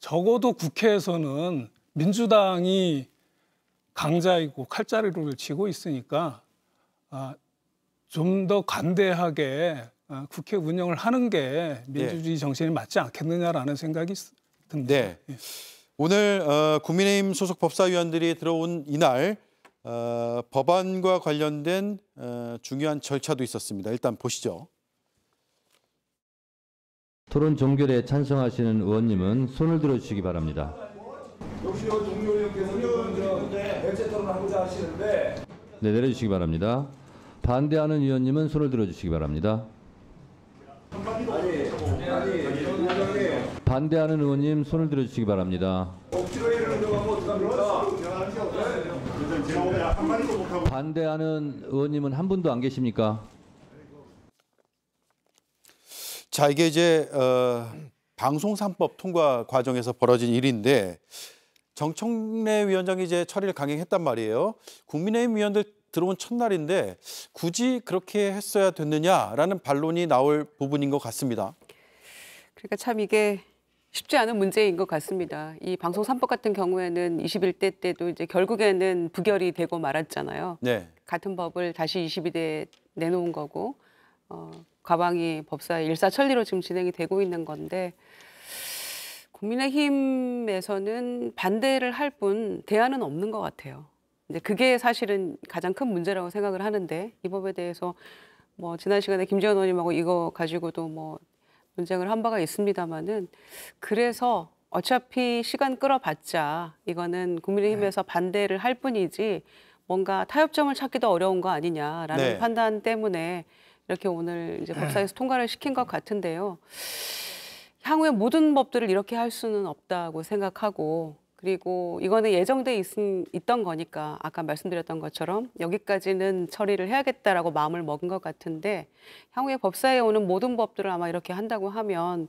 적어도 국회에서는 민주당이 강자이고 칼자리를 치고 있으니까 아, 좀 더 관대하게 아, 국회 운영을 하는 게 민주주의 네. 정신에 맞지 않겠느냐라는 생각이 듭니다. 네. 예. 오늘 어, 국민의힘 소속 법사위원들이 들어온 이날 어, 법안과 관련된 어, 중요한 절차도 있었습니다. 일단 보시죠. 토론 종결에 찬성하시는 의원님은 손을 들어주시기 바랍니다. 역시 종결위원께서는 대체 토론 하고자 하시는데 네, 내려주시기 바랍니다. 반대하는 의원님은 손을 들어주시기 바랍니다. 아니, 반대하는 의원님 손을 들어주시기 바랍니다. 억지로 반대하는 의원님은 한 분도 안 계십니까? 자 이게 이제 어, 방송 3법 통과 과정에서 벌어진 일인데 정청래 위원장이 이제 처리를 강행했단 말이에요. 국민의힘 위원들 들어온 첫날인데 굳이 그렇게 했어야 됐느냐라는 반론이 나올 부분인 것 같습니다. 그러니까 참 이게 쉽지 않은 문제인 것 같습니다. 이 방송 3법 같은 경우에는 21대 때도 이제 결국에는 부결이 되고 말았잖아요. 네. 같은 법을 다시 22대에 내놓은 거고 어, 가방이 법사의 일사천리로 지금 진행이 되고 있는 건데 국민의힘에서는 반대를 할 뿐 대안은 없는 것 같아요. 이제 그게 사실은 가장 큰 문제라고 생각을 하는데 이 법에 대해서 뭐 지난 시간에 김재원 의원님하고 이거 가지고도 뭐 논쟁을 한 바가 있습니다마는 그래서 어차피 시간 끌어봤자 이거는 국민의힘에서 네. 반대를 할 뿐이지 뭔가 타협점을 찾기도 어려운 거 아니냐라는 네. 판단 때문에 이렇게 오늘 이제 네. 법사위에서 통과를 시킨 것 같은데요. 향후에 모든 법들을 이렇게 할 수는 없다고 생각하고 그리고 이거는 예정돼 있, 있던 거니까 아까 말씀드렸던 것처럼 여기까지는 처리를 해야겠다라고 마음을 먹은 것 같은데 향후에 법사에 오는 모든 법들을 아마 이렇게 한다고 하면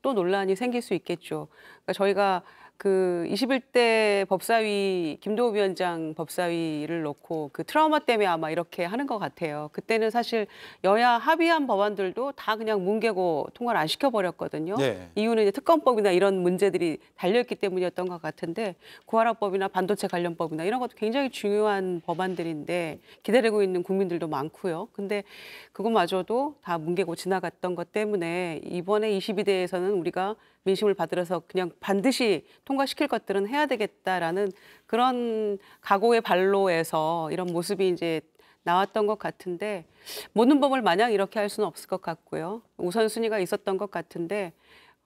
또 논란이 생길 수 있겠죠. 그러니까 저희가 그 21대 법사위 김도우 위원장 법사위를 놓고 그 트라우마 때문에 아마 이렇게 하는 것 같아요. 그때는 사실 여야 합의한 법안들도 다 그냥 뭉개고 통과를 안 시켜버렸거든요. 네. 이유는 이제 특검법이나 이런 문제들이 달려있기 때문이었던 것 같은데 구하라법이나 반도체 관련법이나 이런 것도 굉장히 중요한 법안들인데 기다리고 있는 국민들도 많고요. 근데 그것마저도 다 뭉개고 지나갔던 것 때문에 이번에 22대에서는 우리가 민심을 받들어서 그냥 반드시 통과시킬 것들은 해야 되겠다라는 그런 각오의 발로에서 이런 모습이 이제 나왔던 것 같은데 모든 법을 마냥 이렇게 할 수는 없을 것 같고요. 우선순위가 있었던 것 같은데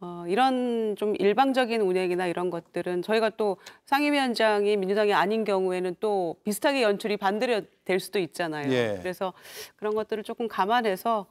어, 이런 좀 일방적인 운행이나 이런 것들은 저희가 또 상임위원장이 민주당이 아닌 경우에는 또 비슷하게 연출이 반대로 될 수도 있잖아요. 예. 그래서 그런 것들을 조금 감안해서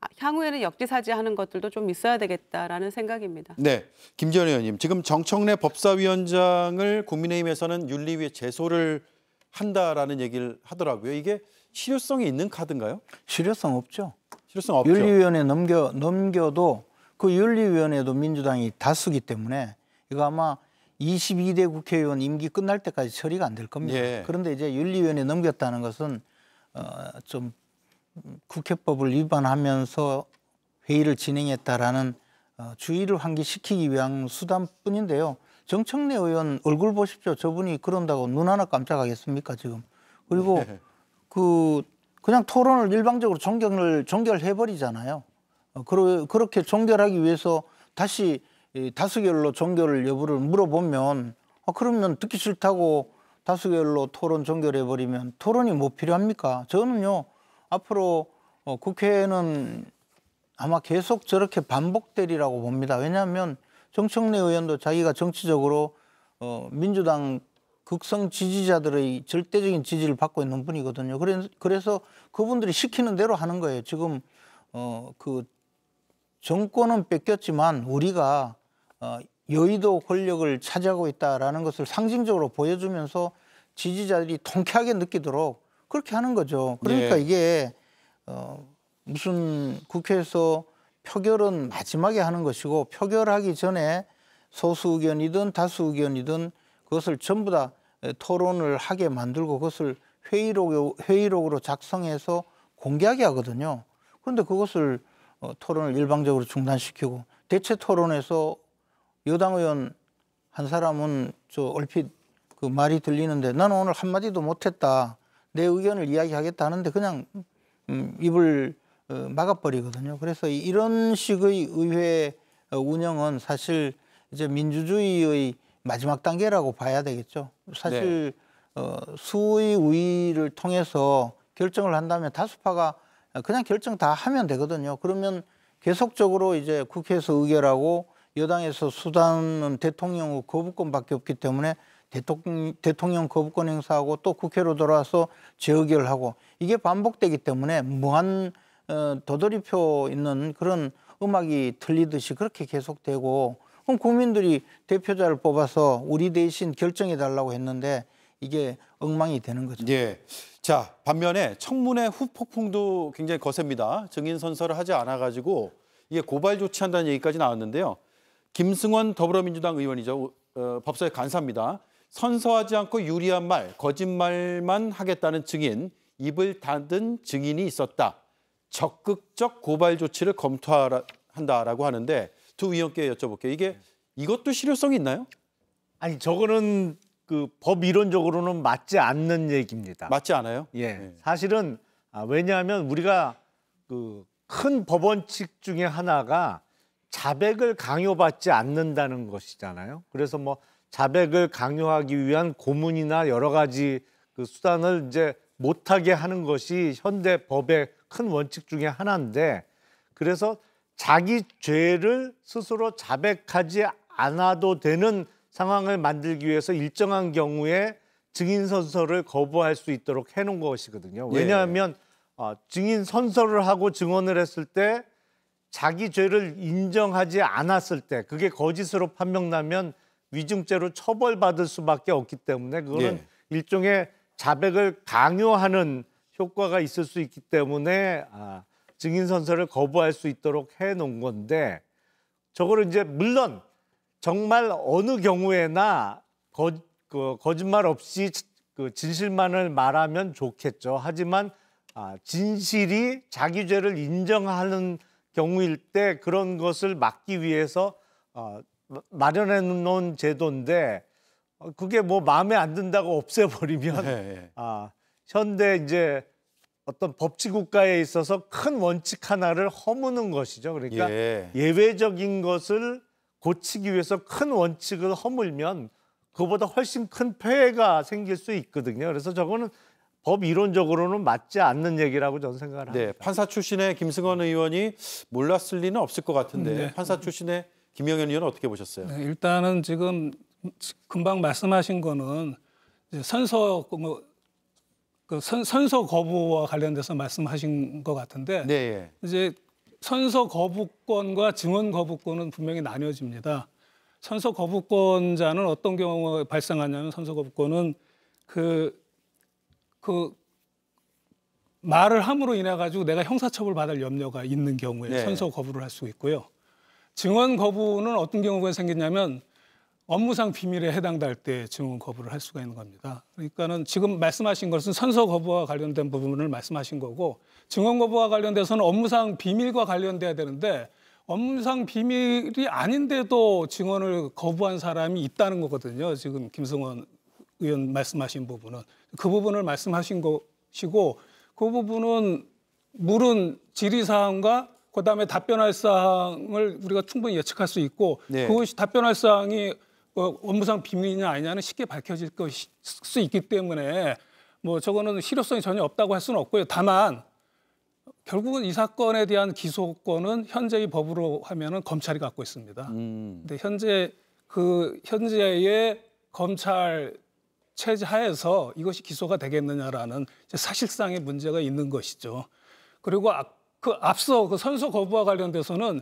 아, 향후에는 역지사지하는 것들도 좀 있어야 되겠다라는 생각입니다. 네, 김지현 의원님 지금 정청래 법사위원장을 국민의힘에서는 윤리위에 제소를 한다라는 얘기를 하더라고요. 이게 실효성이 있는 카드인가요? 실효성 없죠. 실효성 없죠. 윤리위원회 넘겨 넘겨도 그 윤리위원회도 민주당이 다수기 때문에 이거 아마 22대 국회의원 임기 끝날 때까지 처리가 안 될 겁니다. 예. 그런데 이제 윤리위원회 넘겼다는 것은 어, 좀 국회법을 위반하면서 회의를 진행했다라는 어, 주의를 환기시키기 위한 수단뿐인데요. 정청래 의원 얼굴 보십시오. 저분이 그런다고 눈 하나 깜짝하겠습니까 지금? 그리고 네. 그 그냥 토론을 일방적으로 종결을 종결해 버리잖아요. 어, 그러, 그렇게 종결하기 위해서 다시 다수결로 종결 여부를 물어보면 아, 그러면 듣기 싫다고 다수결로 토론 종결해 버리면 토론이 뭐 필요합니까? 저는요 앞으로 어, 국회는 아마 계속 저렇게 반복되리라고 봅니다. 왜냐하면 정청래 의원도 자기가 정치적으로 어, 민주당 극성 지지자들의 절대적인 지지를 받고 있는 분이거든요. 그래, 그래서 그분들이 시키는 대로 하는 거예요. 지금 어, 그 정권은 뺏겼지만 우리가 어, 여의도 권력을 차지하고 있다라는 것을 상징적으로 보여주면서 지지자들이 통쾌하게 느끼도록 그렇게 하는 거죠. 그러니까 네. 이게 어, 무슨 국회에서 표결은 마지막에 하는 것이고 표결하기 전에 소수 의견이든 다수 의견이든 그것을 전부 다 토론을 하게 만들고 그것을 회의록, 회의록으로 작성해서 공개하게 하거든요. 그런데 그것을 어, 토론을 일방적으로 중단시키고 대체 토론에서 여당 의원 한 사람은 저 얼핏 그 말이 들리는데 나는 오늘 한마디도 못했다. 내 의견을 이야기하겠다 하는데 그냥 음, 입을 어, 막아버리거든요. 그래서 이런 식의 의회 어, 운영은 사실 이제 민주주의의 마지막 단계라고 봐야 되겠죠. 사실 네. 어, 수의 우위를 통해서 결정을 한다면 다수파가 그냥 결정 다 하면 되거든요. 그러면 계속적으로 이제 국회에서 의결하고 여당에서 수단은 대통령의 거부권밖에 없기 때문에 대통령, 대통령 거부권 행사하고 또 국회로 돌아와서 재의결하고 이게 반복되기 때문에 무한 어, 도돌이표 있는 그런 음악이 틀리듯이 그렇게 계속되고 그럼 국민들이 대표자를 뽑아서 우리 대신 결정해 달라고 했는데 이게 엉망이 되는 거죠. 예. 자 반면에 청문회 후폭풍도 굉장히 거셉니다. 증인 선서를 하지 않아 가지고 이게 고발 조치한다는 얘기까지 나왔는데요. 김승원 더불어민주당 의원이죠. 어, 법사위 간사입니다. 선서하지 않고 유리한 말, 거짓말만 하겠다는 증인, 입을 닫은 증인이 있었다. 적극적 고발 조치를 검토한다라고 하는데 두 위원께 여쭤볼게요. 이게 이것도 실효성이 있나요? 아니 저거는 그 법 이론적으로는 맞지 않는 얘기입니다. 맞지 않아요? 예, 네. 사실은 아, 왜냐하면 우리가 그 큰 법원칙 중에 하나가 자백을 강요받지 않는다는 것이잖아요. 그래서 뭐 자백을 강요하기 위한 고문이나 여러 가지 그 수단을 이제 못하게 하는 것이 현대 법의 큰 원칙 중의 하나인데 그래서 자기 죄를 스스로 자백하지 않아도 되는 상황을 만들기 위해서 일정한 경우에 증인 선서를 거부할 수 있도록 해놓은 것이거든요. 예. 왜냐하면 어, 증인 선서를 하고 증언을 했을 때 자기 죄를 인정하지 않았을 때 그게 거짓으로 판명나면 위증죄로 처벌받을 수밖에 없기 때문에 그거는 네. 일종의 자백을 강요하는 효과가 있을 수 있기 때문에 아, 증인 선서를 거부할 수 있도록 해 놓은 건데 저거를 이제 물론 정말 어느 경우에나 거, 그, 거짓말 없이 그 진실만을 말하면 좋겠죠. 하지만 아, 진실이 자기 죄를 인정하는 경우일 때 그런 것을 막기 위해서 어, 마련해 놓은 제도인데 그게 뭐 마음에 안 든다고 없애버리면 네, 네. 아 현대 이제 어떤 법치 국가에 있어서 큰 원칙 하나를 허무는 것이죠. 그러니까 예. 외적인 것을 고치기 위해서 큰 원칙을 허물면 그보다 훨씬 큰 폐해가 생길 수 있거든요. 그래서 저거는 법 이론적으로는 맞지 않는 얘기라고 저는 생각을 네, 합니다. 네, 판사 출신의 김승원 의원이 몰랐을 리는 없을 것 같은데 음, 네. 판사 출신의 김영현 의원 은 어떻게 보셨어요? 네, 일단은 지금 금방 말씀하신 거는 선서 그 뭐, 그 선, 선서 거부와 관련돼서 말씀하신 것 같은데 네, 예. 이제 선서 거부권과 증언 거부권은 분명히 나뉘어집니다. 선서 거부권자는 어떤 경우가 발생하냐면 선서 거부권은 그그 그 말을 함으로 인해 가지고 내가 형사처벌 받을 염려가 있는 경우에 네. 선서 거부를 할 수 있고요. 증언 거부는 어떤 경우가 생기냐면 업무상 비밀에 해당될 때 증언 거부를 할 수가 있는 겁니다. 그러니까는 지금 말씀하신 것은 선서 거부와 관련된 부분을 말씀하신 거고 증언 거부와 관련돼서는 업무상 비밀과 관련돼야 되는데 업무상 비밀이 아닌데도 증언을 거부한 사람이 있다는 거거든요. 지금 김성원 의원 말씀하신 부분은 그 부분을 말씀하신 것이고 그 부분은 물은 질의사항과 그다음에 답변할 사항을 우리가 충분히 예측할 수 있고 네. 그것이 답변할 사항이 어, 업무상 비밀이냐 아니냐는 쉽게 밝혀질 수 있기 때문에 뭐 저거는 실효성이 전혀 없다고 할 수는 없고요. 다만 결국은 이 사건에 대한 기소권은 현재의 법으로 하면은 검찰이 갖고 있습니다. 음. 근데 현재 그 현재의 검찰 체제 하에서 이것이 기소가 되겠느냐라는 사실상의 문제가 있는 것이죠. 그리고 그 앞서 그 선서 거부와 관련돼서는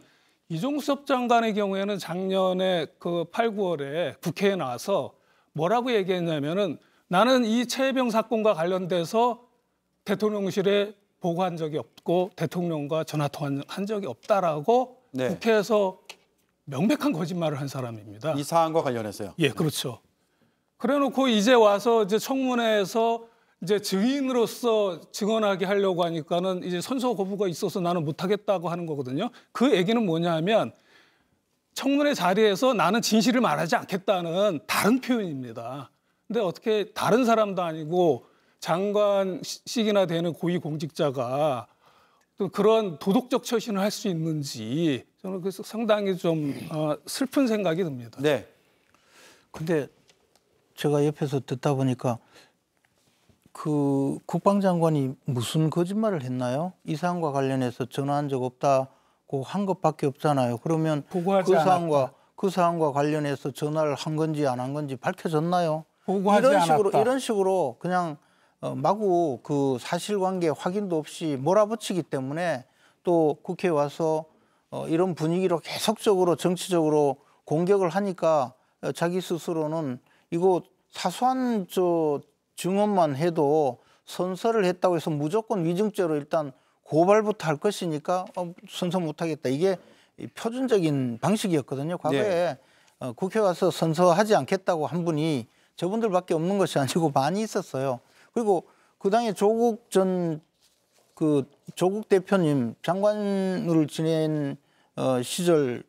이종섭 장관의 경우에는 작년에 그 8, 9월에 국회에 나와서 뭐라고 얘기했냐면은 나는 이 최혜병 사건과 관련돼서 대통령실에 보고한 적이 없고 대통령과 전화 통화한 적이 없다라고 네. 국회에서 명백한 거짓말을 한 사람입니다. 이 사안과 관련해서요. 예, 그렇죠. 네. 그래놓고 이제 와서 이제 청문회에서 이제 증인으로서 증언하게 하려고 하니까는 이제 선서 거부가 있어서 나는 못하겠다고 하는 거거든요. 그 얘기는 뭐냐면 청문회 자리에서 나는 진실을 말하지 않겠다는 다른 표현입니다. 근데 어떻게 다른 사람도 아니고 장관식이나 되는 고위공직자가 또 그런 도덕적 처신을 할 수 있는지 저는 그래서 상당히 좀 어, 슬픈 생각이 듭니다. 네. 근데 제가 옆에서 듣다 보니까 그 국방장관이 무슨 거짓말을 했나요? 이 사안과 관련해서 전화한 적 없다고 한 것밖에 없잖아요. 그러면 그 사안과 않았다. 그 사안과 관련해서 전화를 한 건지 안 한 건지 밝혀졌나요? 이런 식으로 않았다. 이런 식으로 그냥 어, 마구 그 사실관계 확인도 없이 몰아붙이기 때문에 또 국회에 와서 어, 이런 분위기로 계속적으로 정치적으로 공격을 하니까 자기 스스로는 이거 사소한 저 증언만 해도 선서를 했다고 해서 무조건 위증죄로 일단 고발부터 할 것이니까 어, 선서 못하겠다. 이게 표준적인 방식이었거든요. 과거에 네. 어, 국회 와서 선서하지 않겠다고 한 분이 저분들밖에 없는 것이 아니고 많이 있었어요. 그리고 그 당에 조국 전 그 조국 대표님 장관을 지낸 어, 시절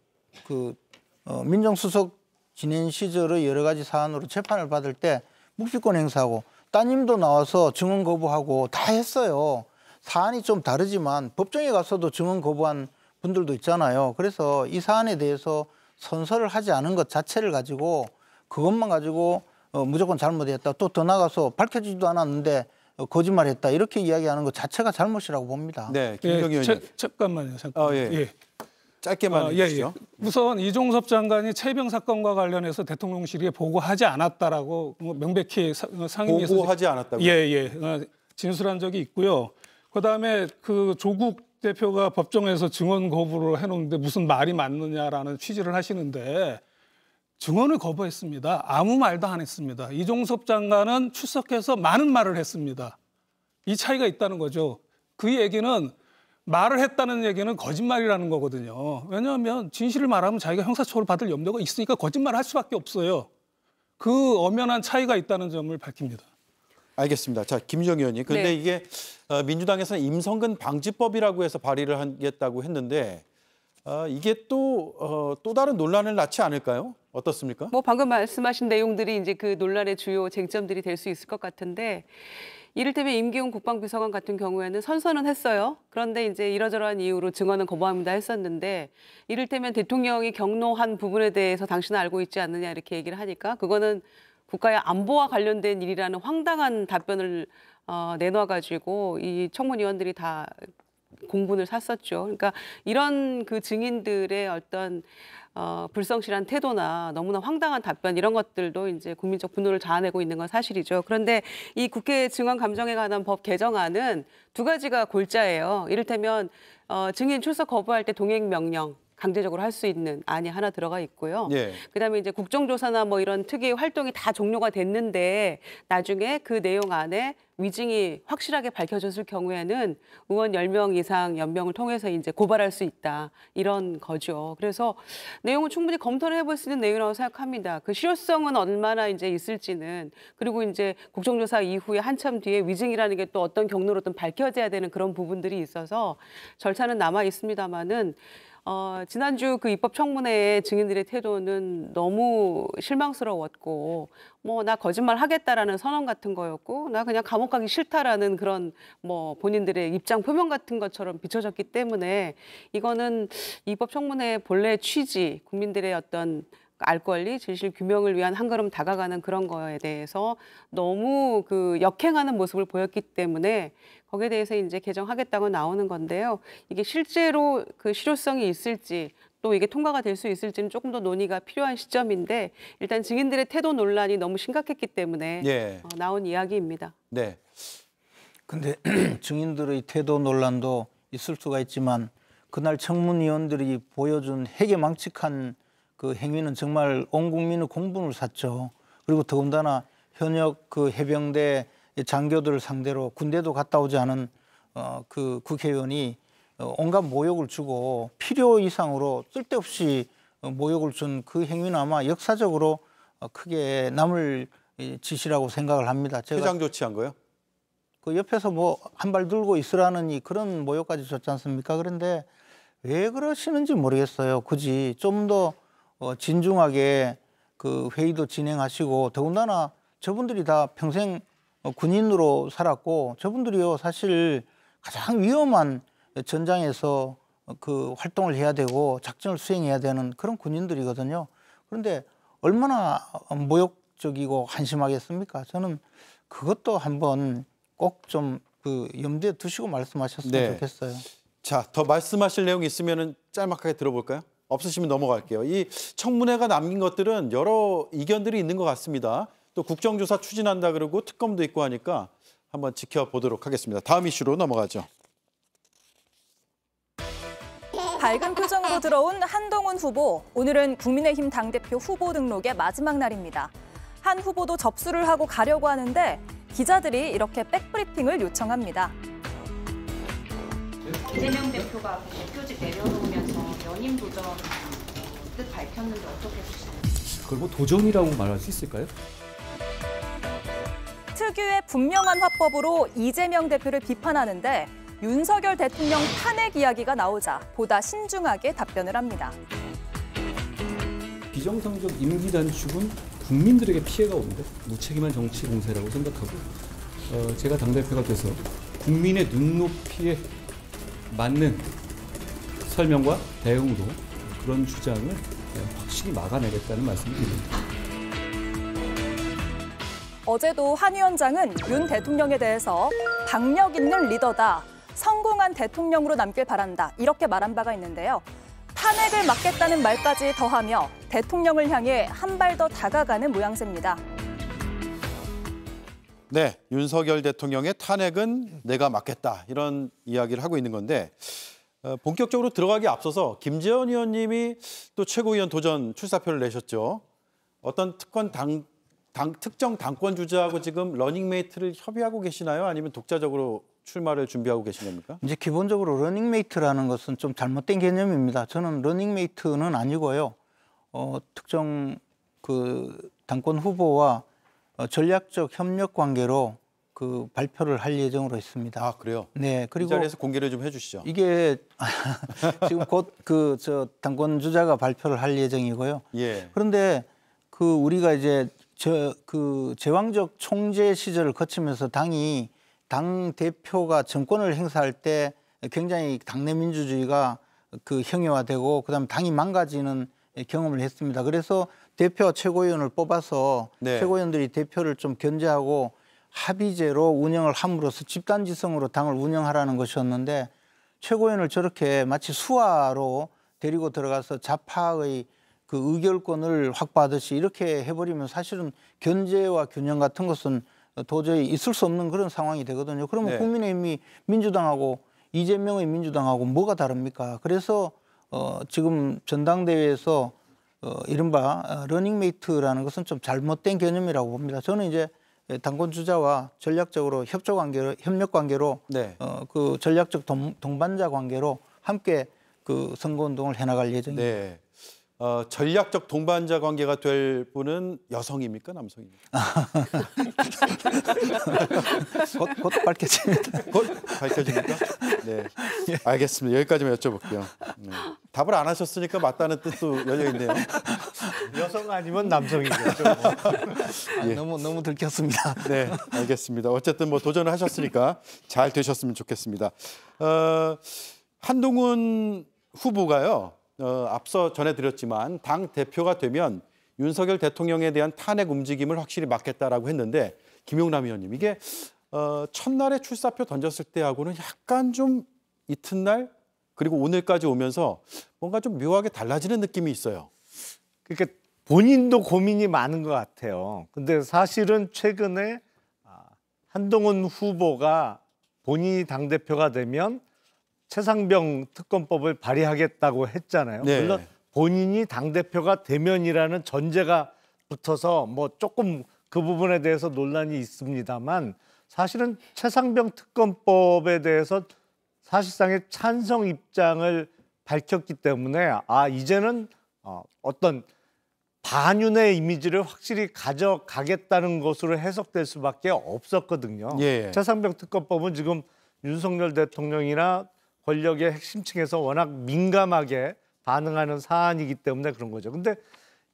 그 어, 민정수석 지낸 시절의 여러 가지 사안으로 재판을 받을 때 묵비권 행사하고 따님도 나와서 증언 거부하고 다 했어요. 사안이 좀 다르지만 법정에 가서도 증언 거부한 분들도 있잖아요. 그래서 이 사안에 대해서 선서를 하지 않은 것 자체를 가지고 그것만 가지고 어, 무조건 잘못했다. 또 더 나가서 밝혀지지도 않았는데 어, 거짓말했다. 이렇게 이야기하는 것 자체가 잘못이라고 봅니다. 네, 김경희 예, 의원님. 예, 잠깐만요. 잠깐만. 어, 예. 예. 짧게만 어, 해주시죠. 예, 예. 우선 이종섭 장관이 채병 사건과 관련해서 대통령실에 보고하지 않았다라고 뭐 명백히 어, 상임위에서 보고하지 않았다고. 예예 어, 진술한 적이 있고요. 그다음에 그 조국 대표가 법정에서 증언 거부를 해놓는데 무슨 말이 맞느냐라는 취지를 하시는데 증언을 거부했습니다. 아무 말도 안 했습니다. 이종섭 장관은 출석해서 많은 말을 했습니다. 이 차이가 있다는 거죠. 그 얘기는 말을 했다는 얘기는 거짓말이라는 거거든요. 왜냐하면 진실을 말하면 자기가 형사처벌 받을 염려가 있으니까 거짓말을 할 수밖에 없어요. 그 엄연한 차이가 있다는 점을 밝힙니다. 알겠습니다. 자, 김정 의원님. 근데 네. 이게 어, 민주당에서는 임성근 방지법이라고 해서 발의를 하겠다고 했는데 어, 이게 또또 어, 또 다른 논란을 낳지 않을까요? 어떻습니까? 뭐 방금 말씀하신 내용들이 이제 그 논란의 주요 쟁점들이 될 수 있을 것 같은데 이를테면 임기훈 국방비서관 같은 경우에는 선서는 했어요. 그런데 이제 이러저러한 이유로 증언은 거부합니다 했었는데 이를테면 대통령이 경로한 부분에 대해서 당신은 알고 있지 않느냐 이렇게 얘기를 하니까 그거는 국가의 안보와 관련된 일이라는 황당한 답변을 어, 내놔가지고 이 청문위원들이 다 공분을 샀었죠. 그러니까 이런 그 증인들의 어떤 어, 불성실한 태도나 너무나 황당한 답변 이런 것들도 이제 국민적 분노를 자아내고 있는 건 사실이죠. 그런데 이 국회 증언 감정에 관한 법 개정안은 두 가지가 골자예요. 이를테면 어, 증인 출석 거부할 때 동행 명령 강제적으로 할 수 있는 안이 하나 들어가 있고요. 예. 그다음에 이제 국정조사나 뭐 이런 특위 활동이 다 종료가 됐는데 나중에 그 내용 안에 위증이 확실하게 밝혀졌을 경우에는 의원 열 명 이상 연명을 통해서 이제 고발할 수 있다. 이런 거죠. 그래서 내용은 충분히 검토를 해볼 수 있는 내용이라고 생각합니다. 그 실효성은 얼마나 이제 있을지는 그리고 이제 국정조사 이후에 한참 뒤에 위증이라는 게 또 어떤 경로로든 밝혀져야 되는 그런 부분들이 있어서 절차는 남아 있습니다마는 어, 지난주 그 입법 청문회에 증인들의 태도는 너무 실망스러웠고, 뭐, 나 거짓말 하겠다라는 선언 같은 거였고, 나 그냥 감옥 가기 싫다라는 그런 뭐 본인들의 입장 표명 같은 것처럼 비춰졌기 때문에 이거는 입법 청문회의 본래 취지, 국민들의 어떤 알 권리, 진실 규명을 위한 한 걸음 다가가는 그런 거에 대해서 너무 그 역행하는 모습을 보였기 때문에 거기에 대해서 이제 개정하겠다고 나오는 건데요. 이게 실제로 그 실효성이 있을지 또 이게 통과가 될 수 있을지는 조금 더 논의가 필요한 시점인데 일단 증인들의 태도 논란이 너무 심각했기 때문에 예. 어, 나온 이야기입니다. 네. 근데 증인들의 태도 논란도 있을 수가 있지만 그날 청문위원들이 보여준 해괴망측한 그 행위는 정말 온 국민의 공분을 샀죠. 그리고 더군다나 현역 그 해병대 장교들 을 상대로 군대도 갔다 오지 않은 어, 그 국회의원이 어, 온갖 모욕을 주고 필요 이상으로 쓸데없이 어, 모욕을 준 그 행위는 아마 역사적으로 어, 크게 남을 짓이라고 생각을 합니다. 제가 회장 조치한 거요? 그 옆에서 뭐 한 발 들고 있으라는 이 그런 모욕까지 줬지 않습니까? 그런데 왜 그러시는지 모르겠어요. 굳이 좀더 어, 진중하게 그 회의도 진행하시고 더군다나 저분들이 다 평생 어, 군인으로 살았고 저분들이요 사실 가장 위험한 전장에서 그 활동을 해야 되고 작전을 수행해야 되는 그런 군인들이거든요. 그런데 얼마나 모욕적이고 한심하겠습니까? 저는 그것도 한번 꼭 좀 그 염두에 두시고 말씀하셨으면 네. 좋겠어요. 자, 더 말씀하실 내용이 있으면 짤막하게 들어볼까요? 없으시면 넘어갈게요. 이 청문회가 남긴 것들은 여러 이견들이 있는 것 같습니다. 또 국정조사 추진한다 그러고 특검도 있고 하니까 한번 지켜보도록 하겠습니다. 다음 이슈로 넘어가죠. 밝은 표정으로 들어온 한동훈 후보. 오늘은 국민의힘 당대표 후보 등록의 마지막 날입니다. 한 후보도 접수를 하고 가려고 하는데 기자들이 이렇게 백브리핑을 요청합니다. 이재명 대표가 표직 내려놓은 연임 도전 뜻 밝혔는데 어떻게 보시나요? 그걸 뭐 도전이라고 말할 수 있을까요? 특유의 분명한 화법으로 이재명 대표를 비판하는데 윤석열 대통령 탄핵 이야기가 나오자 보다 신중하게 답변을 합니다. 비정상적 임기 단축은 국민들에게 피해가 오는데 무책임한 정치 공세라고 생각하고 어, 제가 당대표가 돼서 국민의 눈높이에 맞는 설명과 대응으로 그런 주장을 예, 확실히 막아내겠다는 말씀을 드립니다. 어제도 한 위원장은 윤 대통령에 대해서 박력 있는 리더다, 성공한 대통령으로 남길 바란다 이렇게 말한 바가 있는데요. 탄핵을 막겠다는 말까지 더하며 대통령을 향해 한 발 더 다가가는 모양새입니다. 네, 윤석열 대통령의 탄핵은 내가 막겠다 이런 이야기를 하고 있는 건데 어, 본격적으로 들어가기 앞서서 김재원 의원님이 또 최고위원 도전 출사표를 내셨죠. 어떤 특권 당, 당 특정 당권 주자하고 지금 러닝메이트를 협의하고 계시나요? 아니면 독자적으로 출마를 준비하고 계신 겁니까? 이제 기본적으로 러닝메이트라는 것은 좀 잘못된 개념입니다. 저는 러닝메이트는 아니고요. 어, 특정 그 당권 후보와 어, 전략적 협력 관계로 그 발표를 할 예정으로 있습니다. 아 그래요? 네. 그리고 자리에서 공개를 좀 해주시죠. 이게 지금 곧 그 저 당권 주자가 발표를 할 예정이고요. 예. 그런데 그 우리가 이제 저 그 제왕적 총재 시절을 거치면서 당이 당 대표가 정권을 행사할 때 굉장히 당내 민주주의가 그 형해화되고 그다음 당이 망가지는 경험을 했습니다. 그래서 대표 최고위원을 뽑아서 네. 최고위원들이 대표를 좀 견제하고 합의제로 운영을 함으로써 집단지성으로 당을 운영하라는 것이었는데 최고위원을 저렇게 마치 수화로 데리고 들어가서 자파의그 의결권을 확보하듯이 이렇게 해버리면 사실은 견제와 균형 같은 것은 도저히 있을 수 없는 그런 상황이 되거든요. 그러면 네. 국민의힘이 민주당하고 이재명의 민주당하고 뭐가 다릅니까? 그래서 어, 지금 전당대회에서 어, 이른바 어, 러닝메이트라는 것은 좀 잘못된 개념이라고 봅니다. 저는 이제 예, 당권 주자와 전략적으로 협조 관계로 협력 관계로 네. 어, 그 전략적 동, 반자 관계로 함께 그 선거 운동을 해나갈 예정입니다. 네. 어, 전략적 동반자 관계가 될 분은 여성입니까 남성입니까? 곧, 곧 밝혀집니다. 곧 밝혀집니까? 네, 예. 알겠습니다. 여기까지만 여쭤볼게요. 네. 답을 안 하셨으니까 맞다는 뜻도 열려 있네요. 여성 아니면 남성이죠. 뭐. 아, 예. 너무 너무 들켰습니다. 네, 알겠습니다. 어쨌든 뭐 도전을 하셨으니까 잘 되셨으면 좋겠습니다. 어, 한동훈 후보가요. 어, 앞서 전해드렸지만 당 대표가 되면 윤석열 대통령에 대한 탄핵 움직임을 확실히 막겠다라고 했는데 김용남 의원님 이게 어, 첫날에 출사표 던졌을 때하고는 약간 좀 이튿날 그리고 오늘까지 오면서 뭔가 좀 묘하게 달라지는 느낌이 있어요. 그러니까 본인도 고민이 많은 것 같아요. 근데 사실은 최근에 아, 한동훈 후보가 본인이 당 대표가 되면 최상병 특검법을 발의하겠다고 했잖아요. 네. 물론 본인이 당 대표가 되면이라는 전제가 붙어서 뭐 조금 그 부분에 대해서 논란이 있습니다만 사실은 최상병 특검법에 대해서 사실상의 찬성 입장을 밝혔기 때문에 아 이제는 어, 어떤 반윤의 이미지를 확실히 가져가겠다는 것으로 해석될 수밖에 없었거든요. 예. 예. 최상병 특검법은 지금 윤석열 대통령이나 권력의 핵심층에서 워낙 민감하게 반응하는 사안이기 때문에 그런 거죠. 근데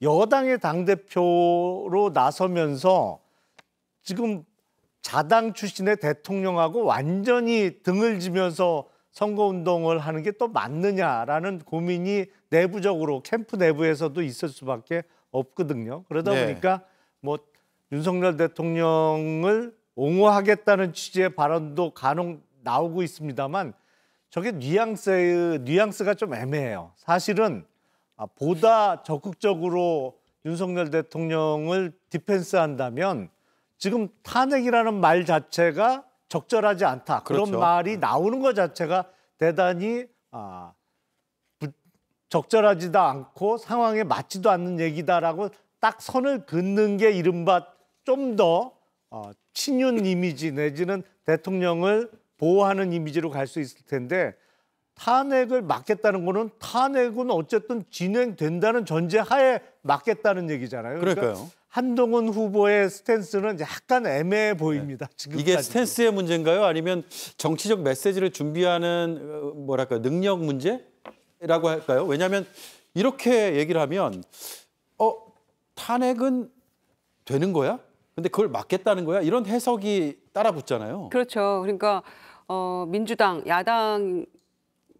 여당의 당대표로 나서면서 지금 자당 출신의 대통령하고 완전히 등을 지면서 선거운동을 하는 게 또 맞느냐라는 고민이 내부적으로 캠프 내부에서도 있을 수밖에 없거든요. 그러다 네. 보니까 뭐 윤석열 대통령을 옹호하겠다는 취지의 발언도 간혹 나오고 있습니다만 저게 뉘앙스의 뉘앙스가 좀 애매해요. 사실은 아, 보다 적극적으로 윤석열 대통령을 디펜스한다면 지금 탄핵이라는 말 자체가 적절하지 않다. 그런 그렇죠. 말이 네. 나오는 것 자체가 대단히 아, 부, 적절하지도 않고 상황에 맞지도 않는 얘기다라고 딱 선을 긋는 게 이른바 좀더 어, 친윤 이미지 내지는 대통령을 보호하는 이미지로 갈 수 있을 텐데 탄핵을 막겠다는 거는 탄핵은 어쨌든 진행된다는 전제하에 막겠다는 얘기잖아요. 그러니까 그러니까요. 한동훈 후보의 스탠스는 약간 애매해 보입니다. 네. 지금 이게 스탠스의 문제인가요? 아니면 정치적 메시지를 준비하는 어, 뭐랄까요 능력 문제라고 할까요? 왜냐하면 이렇게 얘기를 하면 어 탄핵은 되는 거야? 근데 그걸 막겠다는 거야? 이런 해석이 따라 붙잖아요. 그렇죠. 그러니까 어, 민주당 야당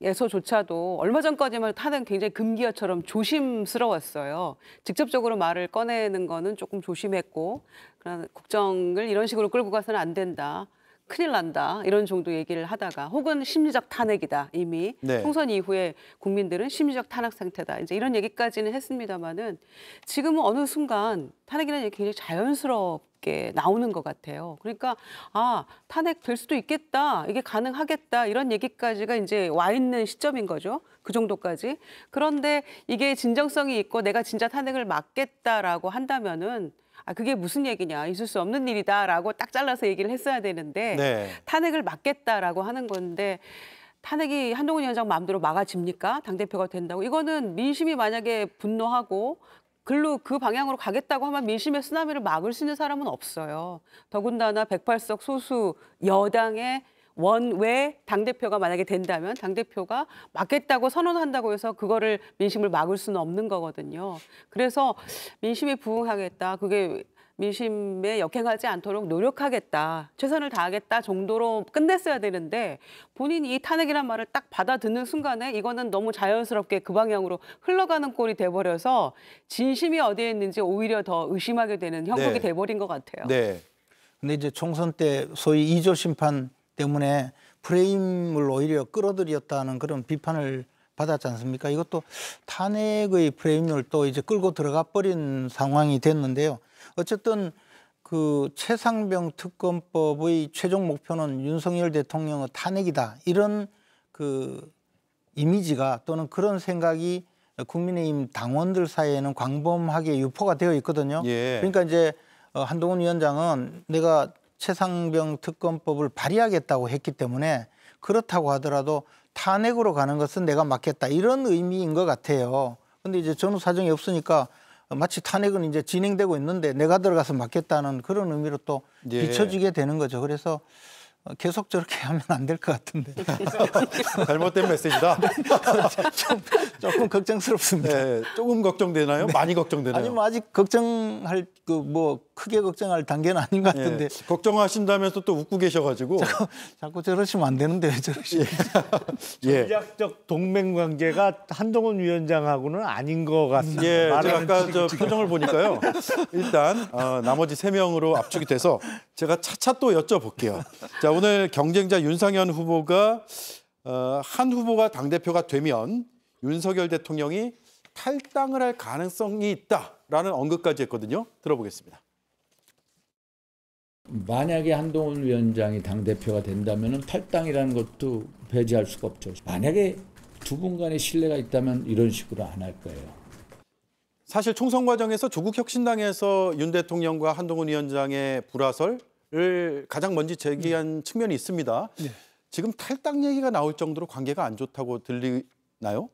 에서조차도 얼마 전까지만 타는 굉장히 금기어처럼 조심스러웠어요. 직접적으로 말을 꺼내는 거는 조금 조심했고, 그런 국정을 이런 식으로 끌고 가서는 안 된다. 큰일 난다 이런 정도 얘기를 하다가 혹은 심리적 탄핵이다 이미 네. 총선 이후에 국민들은 심리적 탄핵 상태다 이제 이런 얘기까지는 했습니다마는 지금은 어느 순간 탄핵이라는 얘기 굉장히 자연스럽게 나오는 것 같아요. 그러니까 아 탄핵 될 수도 있겠다 이게 가능하겠다 이런 얘기까지가 이제 와 있는 시점인 거죠. 그 정도까지 그런데 이게 진정성이 있고 내가 진짜 탄핵을 막겠다라고 한다면은. 아, 그게 무슨 얘기냐, 있을 수 없는 일이다라고 딱 잘라서 얘기를 했어야 되는데 네. 탄핵을 막겠다라고 하는 건데 탄핵이 한동훈 위원장 마음대로 막아집니까? 당대표가 된다고. 이거는 민심이 만약에 분노하고 글로 그 방향으로 가겠다고 하면 민심의 쓰나미를 막을 수 있는 사람은 없어요. 더군다나 108석 소수 여당의 원외 당대표가 만약에 된다면 당대표가 맞겠다고 선언한다고 해서 그거를 민심을 막을 수는 없는 거거든요. 그래서 민심이 부응하겠다. 그게 민심에 역행하지 않도록 노력하겠다, 최선을 다하겠다 정도로 끝냈어야 되는데 본인이 이 탄핵이란 말을 딱 받아듣는 순간에 이거는 너무 자연스럽게 그 방향으로 흘러가는 꼴이 돼버려서 진심이 어디에 있는지 오히려 더 의심하게 되는 형국이 네. 돼버린 것 같아요. 네. 근데 이제 총선 때 소위 이조 심판 때문에 프레임을 오히려 끌어들였다는 그런 비판을 받았지 않습니까? 이것도 탄핵의 프레임을 또 이제 끌고 들어가 버린 상황이 됐는데요. 어쨌든 그 최상병 특검법의 최종 목표는 윤석열 대통령의 탄핵이다. 이런 그 이미지가 또는 그런 생각이 국민의힘 당원들 사이에는 광범하게 유포가 되어 있거든요. 예. 그러니까 이제 어, 한동훈 위원장은 내가 최상병 특검법을 발의하겠다고 했기 때문에 그렇다고 하더라도 탄핵으로 가는 것은 내가 맡겠다 이런 의미인 것 같아요. 근데 이제 전후 사정이 없으니까 마치 탄핵은 이제 진행되고 있는데 내가 들어가서 맡겠다는 그런 의미로 또 예. 비춰지게 되는 거죠. 그래서 어, 계속 저렇게 하면 안 될 것 같은데. 잘못된 메시지다. 좀, 조금 걱정스럽습니다. 네, 조금 걱정되나요? 네. 많이 걱정되나요? 아니 뭐 아직 걱정할 그 뭐 크게 걱정할 단계는 아닌 것 예, 같은데. 네, 걱정하신다면서 또 웃고 계셔가지고. 자꾸, 자꾸 저러시면 안 되는데 저러시. 예. 예. 전략적 동맹 관계가 한동훈 위원장하고는 아닌 것 같습니다. 예, 제가 아까 저 표정을 보니까요. 일단 어, 나머지 세 명으로 압축이 돼서 제가 차차 또 여쭤볼게요. 자, 자, 오늘 경쟁자 윤상현 후보가 어, 한 후보가 당대표가 되면 윤석열 대통령이 탈당을 할 가능성이 있다라는 언급까지 했거든요. 들어보겠습니다. 만약에 한동훈 위원장이 당대표가 된다면 탈당이라는 것도 배제할 수가 없죠. 만약에 두 분 간의 신뢰가 있다면 이런 식으로 안 할 거예요. 사실 총선 과정에서 조국 혁신당에서 윤 대통령과 한동훈 위원장의 불화설 을 가장 먼저 제기한 네. 측면이 있습니다. 네. 지금 탈당 얘기가 나올 정도로 관계가 안 좋다고 들리나요?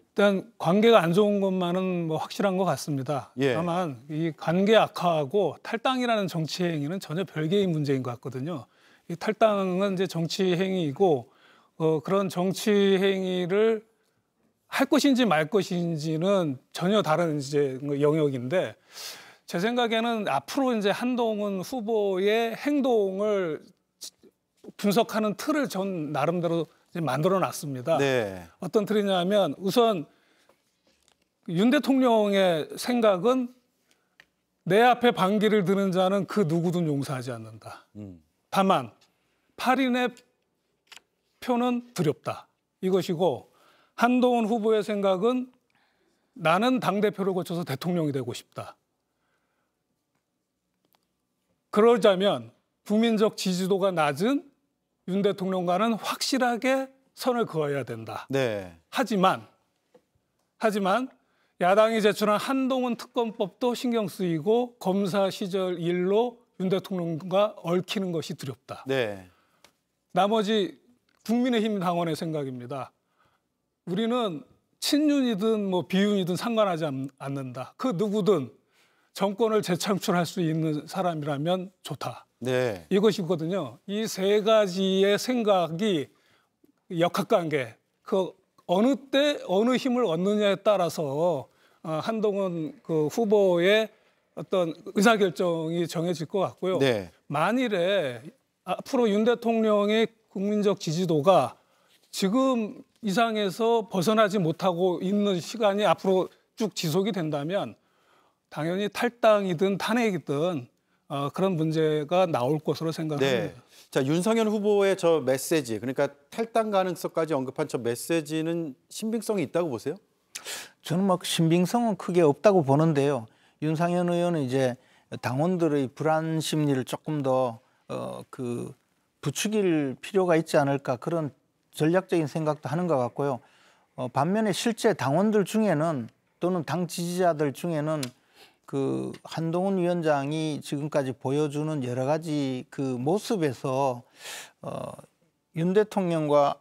일단 관계가 안 좋은 것만은 뭐 확실한 것 같습니다. 예. 다만 이 관계 악화하고 탈당이라는 정치 행위는 전혀 별개의 문제인 것 같거든요. 이 탈당은 이제 정치 행위이고 어, 그런 정치 행위를 할 것인지 말 것인지는 전혀 다른 이제 영역인데 제 생각에는 앞으로 이제 한동훈 후보의 행동을 분석하는 틀을 전 나름대로 이제 만들어 놨습니다. 네. 어떤 틀이냐면 우선 윤 대통령의 생각은 내 앞에 반기를 드는 자는 그 누구든 용서하지 않는다. 음. 다만 8인의 표는 두렵다. 이것이고 한동훈 후보의 생각은 나는 당대표를 거쳐서 대통령이 되고 싶다. 그러자면 국민적 지지도가 낮은 윤 대통령과는 확실하게 선을 그어야 된다. 네. 하지만 하지만 야당이 제출한 한동훈 특검법도 신경 쓰이고 검사 시절 일로 윤 대통령과 얽히는 것이 두렵다. 네. 나머지 국민의힘 당원의 생각입니다. 우리는 친윤이든 뭐 비윤이든 상관하지 않는다. 그 누구든 정권을 재창출할 수 있는 사람이라면 좋다. 네. 이것이거든요. 이 세 가지의 생각이 역학관계, 그 어느 때 어느 힘을 얻느냐에 따라서 어, 한동훈 그 후보의 어떤 의사결정이 정해질 것 같고요. 네. 만일에 앞으로 윤 대통령의 국민적 지지도가 지금 이상에서 벗어나지 못하고 있는 시간이 앞으로 쭉 지속이 된다면 당연히 탈당이든 탄핵이든 어, 그런 문제가 나올 것으로 생각합니다. 네. 자 윤석열 후보의 저 메시지 그러니까 탈당 가능성까지 언급한 저 메시지는 신빙성이 있다고 보세요? 저는 막 뭐 신빙성은 크게 없다고 보는데요. 윤상현 의원은 이제 당원들의 불안 심리를 조금 더어 그 부추길 필요가 있지 않을까 그런 전략적인 생각도 하는 것 같고요. 어, 반면에 실제 당원들 중에는 또는 당 지지자들 중에는 그 한동훈 위원장이 지금까지 보여주는 여러 가지 그 모습에서 어, 윤 대통령과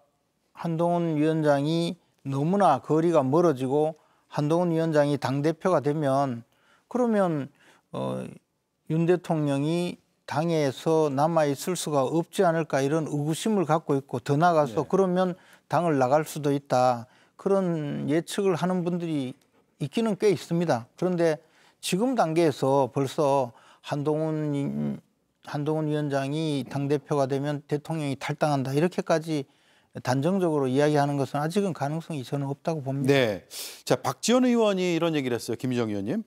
한동훈 위원장이 너무나 거리가 멀어지고 한동훈 위원장이 당 대표가 되면 그러면 어, 윤 대통령이 당에서 남아 있을 수가 없지 않을까 이런 의구심을 갖고 있고 더 나가서 네. 그러면 당을 나갈 수도 있다 그런 예측을 하는 분들이 있기는 꽤 있습니다. 그런데 지금 단계에서 벌써 한동훈 한동훈 위원장이 당 대표가 되면 대통령이 탈당한다 이렇게까지 단정적으로 이야기하는 것은 아직은 가능성이 저는 없다고 봅니다. 네, 자 박지원 의원이 이런 얘기를 했어요. 김희정 의원님,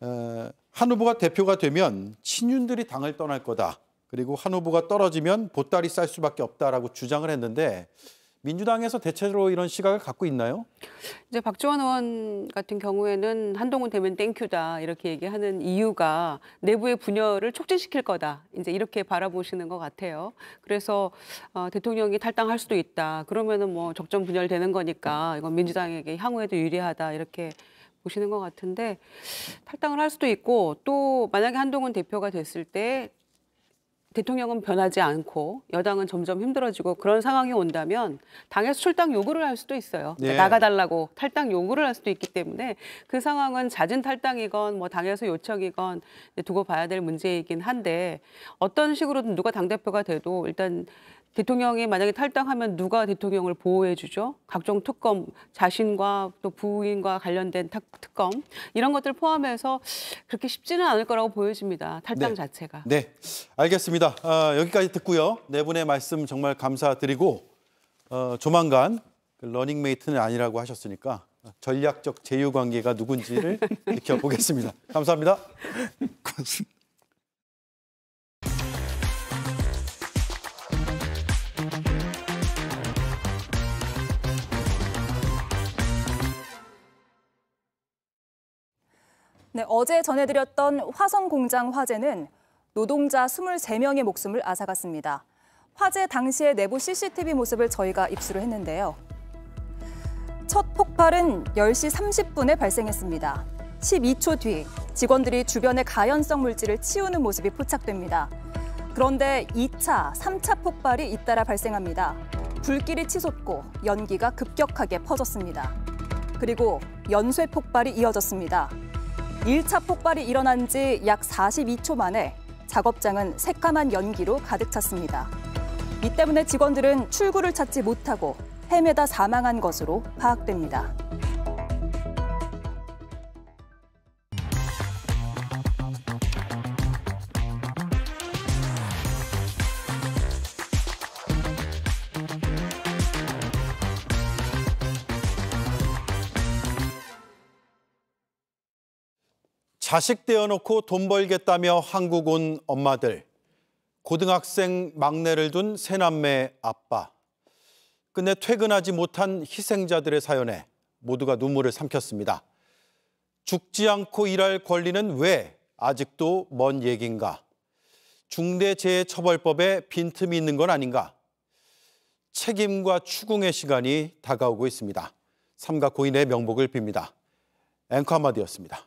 어, 한 후보가 대표가 되면 친윤들이 당을 떠날 거다. 그리고 한 후보가 떨어지면 보따리 쌀 수밖에 없다라고 주장을 했는데 민주당에서 대체로 이런 시각을 갖고 있나요? 이제 박지원 의원 같은 경우에는 한동훈 되면 땡큐다 이렇게 얘기하는 이유가 내부의 분열을 촉진시킬 거다 이제 이렇게 바라보시는 것 같아요. 그래서 어, 대통령이 탈당할 수도 있다. 그러면은 뭐 적정 분열되는 거니까 이건 민주당에게 향후에도 유리하다 이렇게 보시는 것 같은데 탈당을 할 수도 있고 또 만약에 한동훈 대표가 됐을 때 대통령은 변하지 않고 여당은 점점 힘들어지고 그런 상황이 온다면 당에서 출당 요구를 할 수도 있어요. 그러니까 네. 나가달라고 탈당 요구를 할 수도 있기 때문에 그 상황은 잦은 탈당이건 뭐 당에서 요청이건 두고 봐야 될 문제이긴 한데 어떤 식으로든 누가 당대표가 돼도 일단 대통령이 만약에 탈당하면 누가 대통령을 보호해주죠? 각종 특검, 자신과 또 부인과 관련된 특검 이런 것들 포함해서 그렇게 쉽지는 않을 거라고 보여집니다. 탈당 네. 자체가. 네, 알겠습니다. 어, 여기까지 듣고요. 네 분의 말씀 정말 감사드리고 어, 조만간 그 러닝메이트는 아니라고 하셨으니까 전략적 제휴 관계가 누군지를 지켜보겠습니다. 감사합니다. 네, 어제 전해드렸던 화성 공장 화재는 노동자 23명의 목숨을 앗아갔습니다. 화재 당시의 내부 CCTV 모습을 저희가 입수를 했는데요. 첫 폭발은 10시 30분에 발생했습니다. 12초 뒤 직원들이 주변의 가연성 물질을 치우는 모습이 포착됩니다. 그런데 2차, 3차 폭발이 잇따라 발생합니다. 불길이 치솟고 연기가 급격하게 퍼졌습니다. 그리고 연쇄 폭발이 이어졌습니다. 1차 폭발이 일어난 지 약 42초 만에 작업장은 새까만 연기로 가득 찼습니다. 이 때문에 직원들은 출구를 찾지 못하고 헤매다 사망한 것으로 파악됩니다. 자식 떼어놓고 돈 벌겠다며 한국 온 엄마들, 고등학생 막내를 둔 새남매 아빠, 끝내 퇴근하지 못한 희생자들의 사연에 모두가 눈물을 삼켰습니다. 죽지 않고 일할 권리는 왜 아직도 먼 얘긴가? 중대재해처벌법에 빈틈이 있는 건 아닌가? 책임과 추궁의 시간이 다가오고 있습니다. 삼가 고인의 명복을 빕니다. 앵커 한마디였습니다.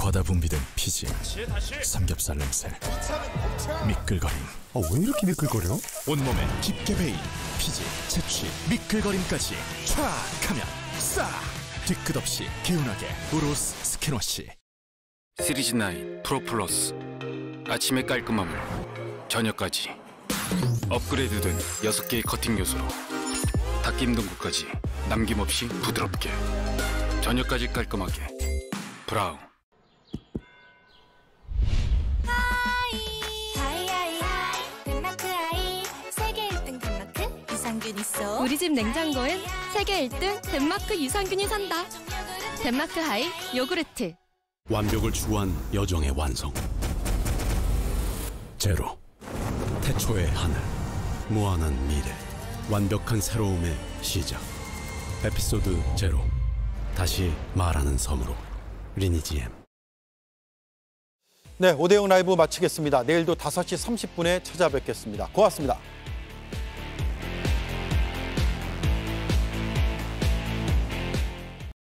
과다 분비된 피지 삼겹살 냄새 미끌거림 아, 왜 이렇게 미끌거려? 온몸에 깊게 베인 피지 채취 미끌거림까지 촥 하면 싹 뒤끝없이 개운하게 우루스 스킨워시 시리즈 9 프로플러스 아침의 깔끔함을 저녁까지 업그레이드된 6개의 커팅 요소로 닦기 힘든 까지 남김없이 부드럽게 저녁까지 깔끔하게 브라운 있어? 우리 집 냉장고엔 세계 1등 덴마크 유산균이 산다. 덴마크 하이 요구르트. 완벽을 추구한 여정의 완성. 제로. 태초의 하늘. 무한한 미래. 완벽한 새로움의 시작. 에피소드 제로. 다시 말하는 섬으로. 리니지엠. 네, 오대영 라이브 마치겠습니다. 내일도 5시 30분에 찾아뵙겠습니다. 고맙습니다.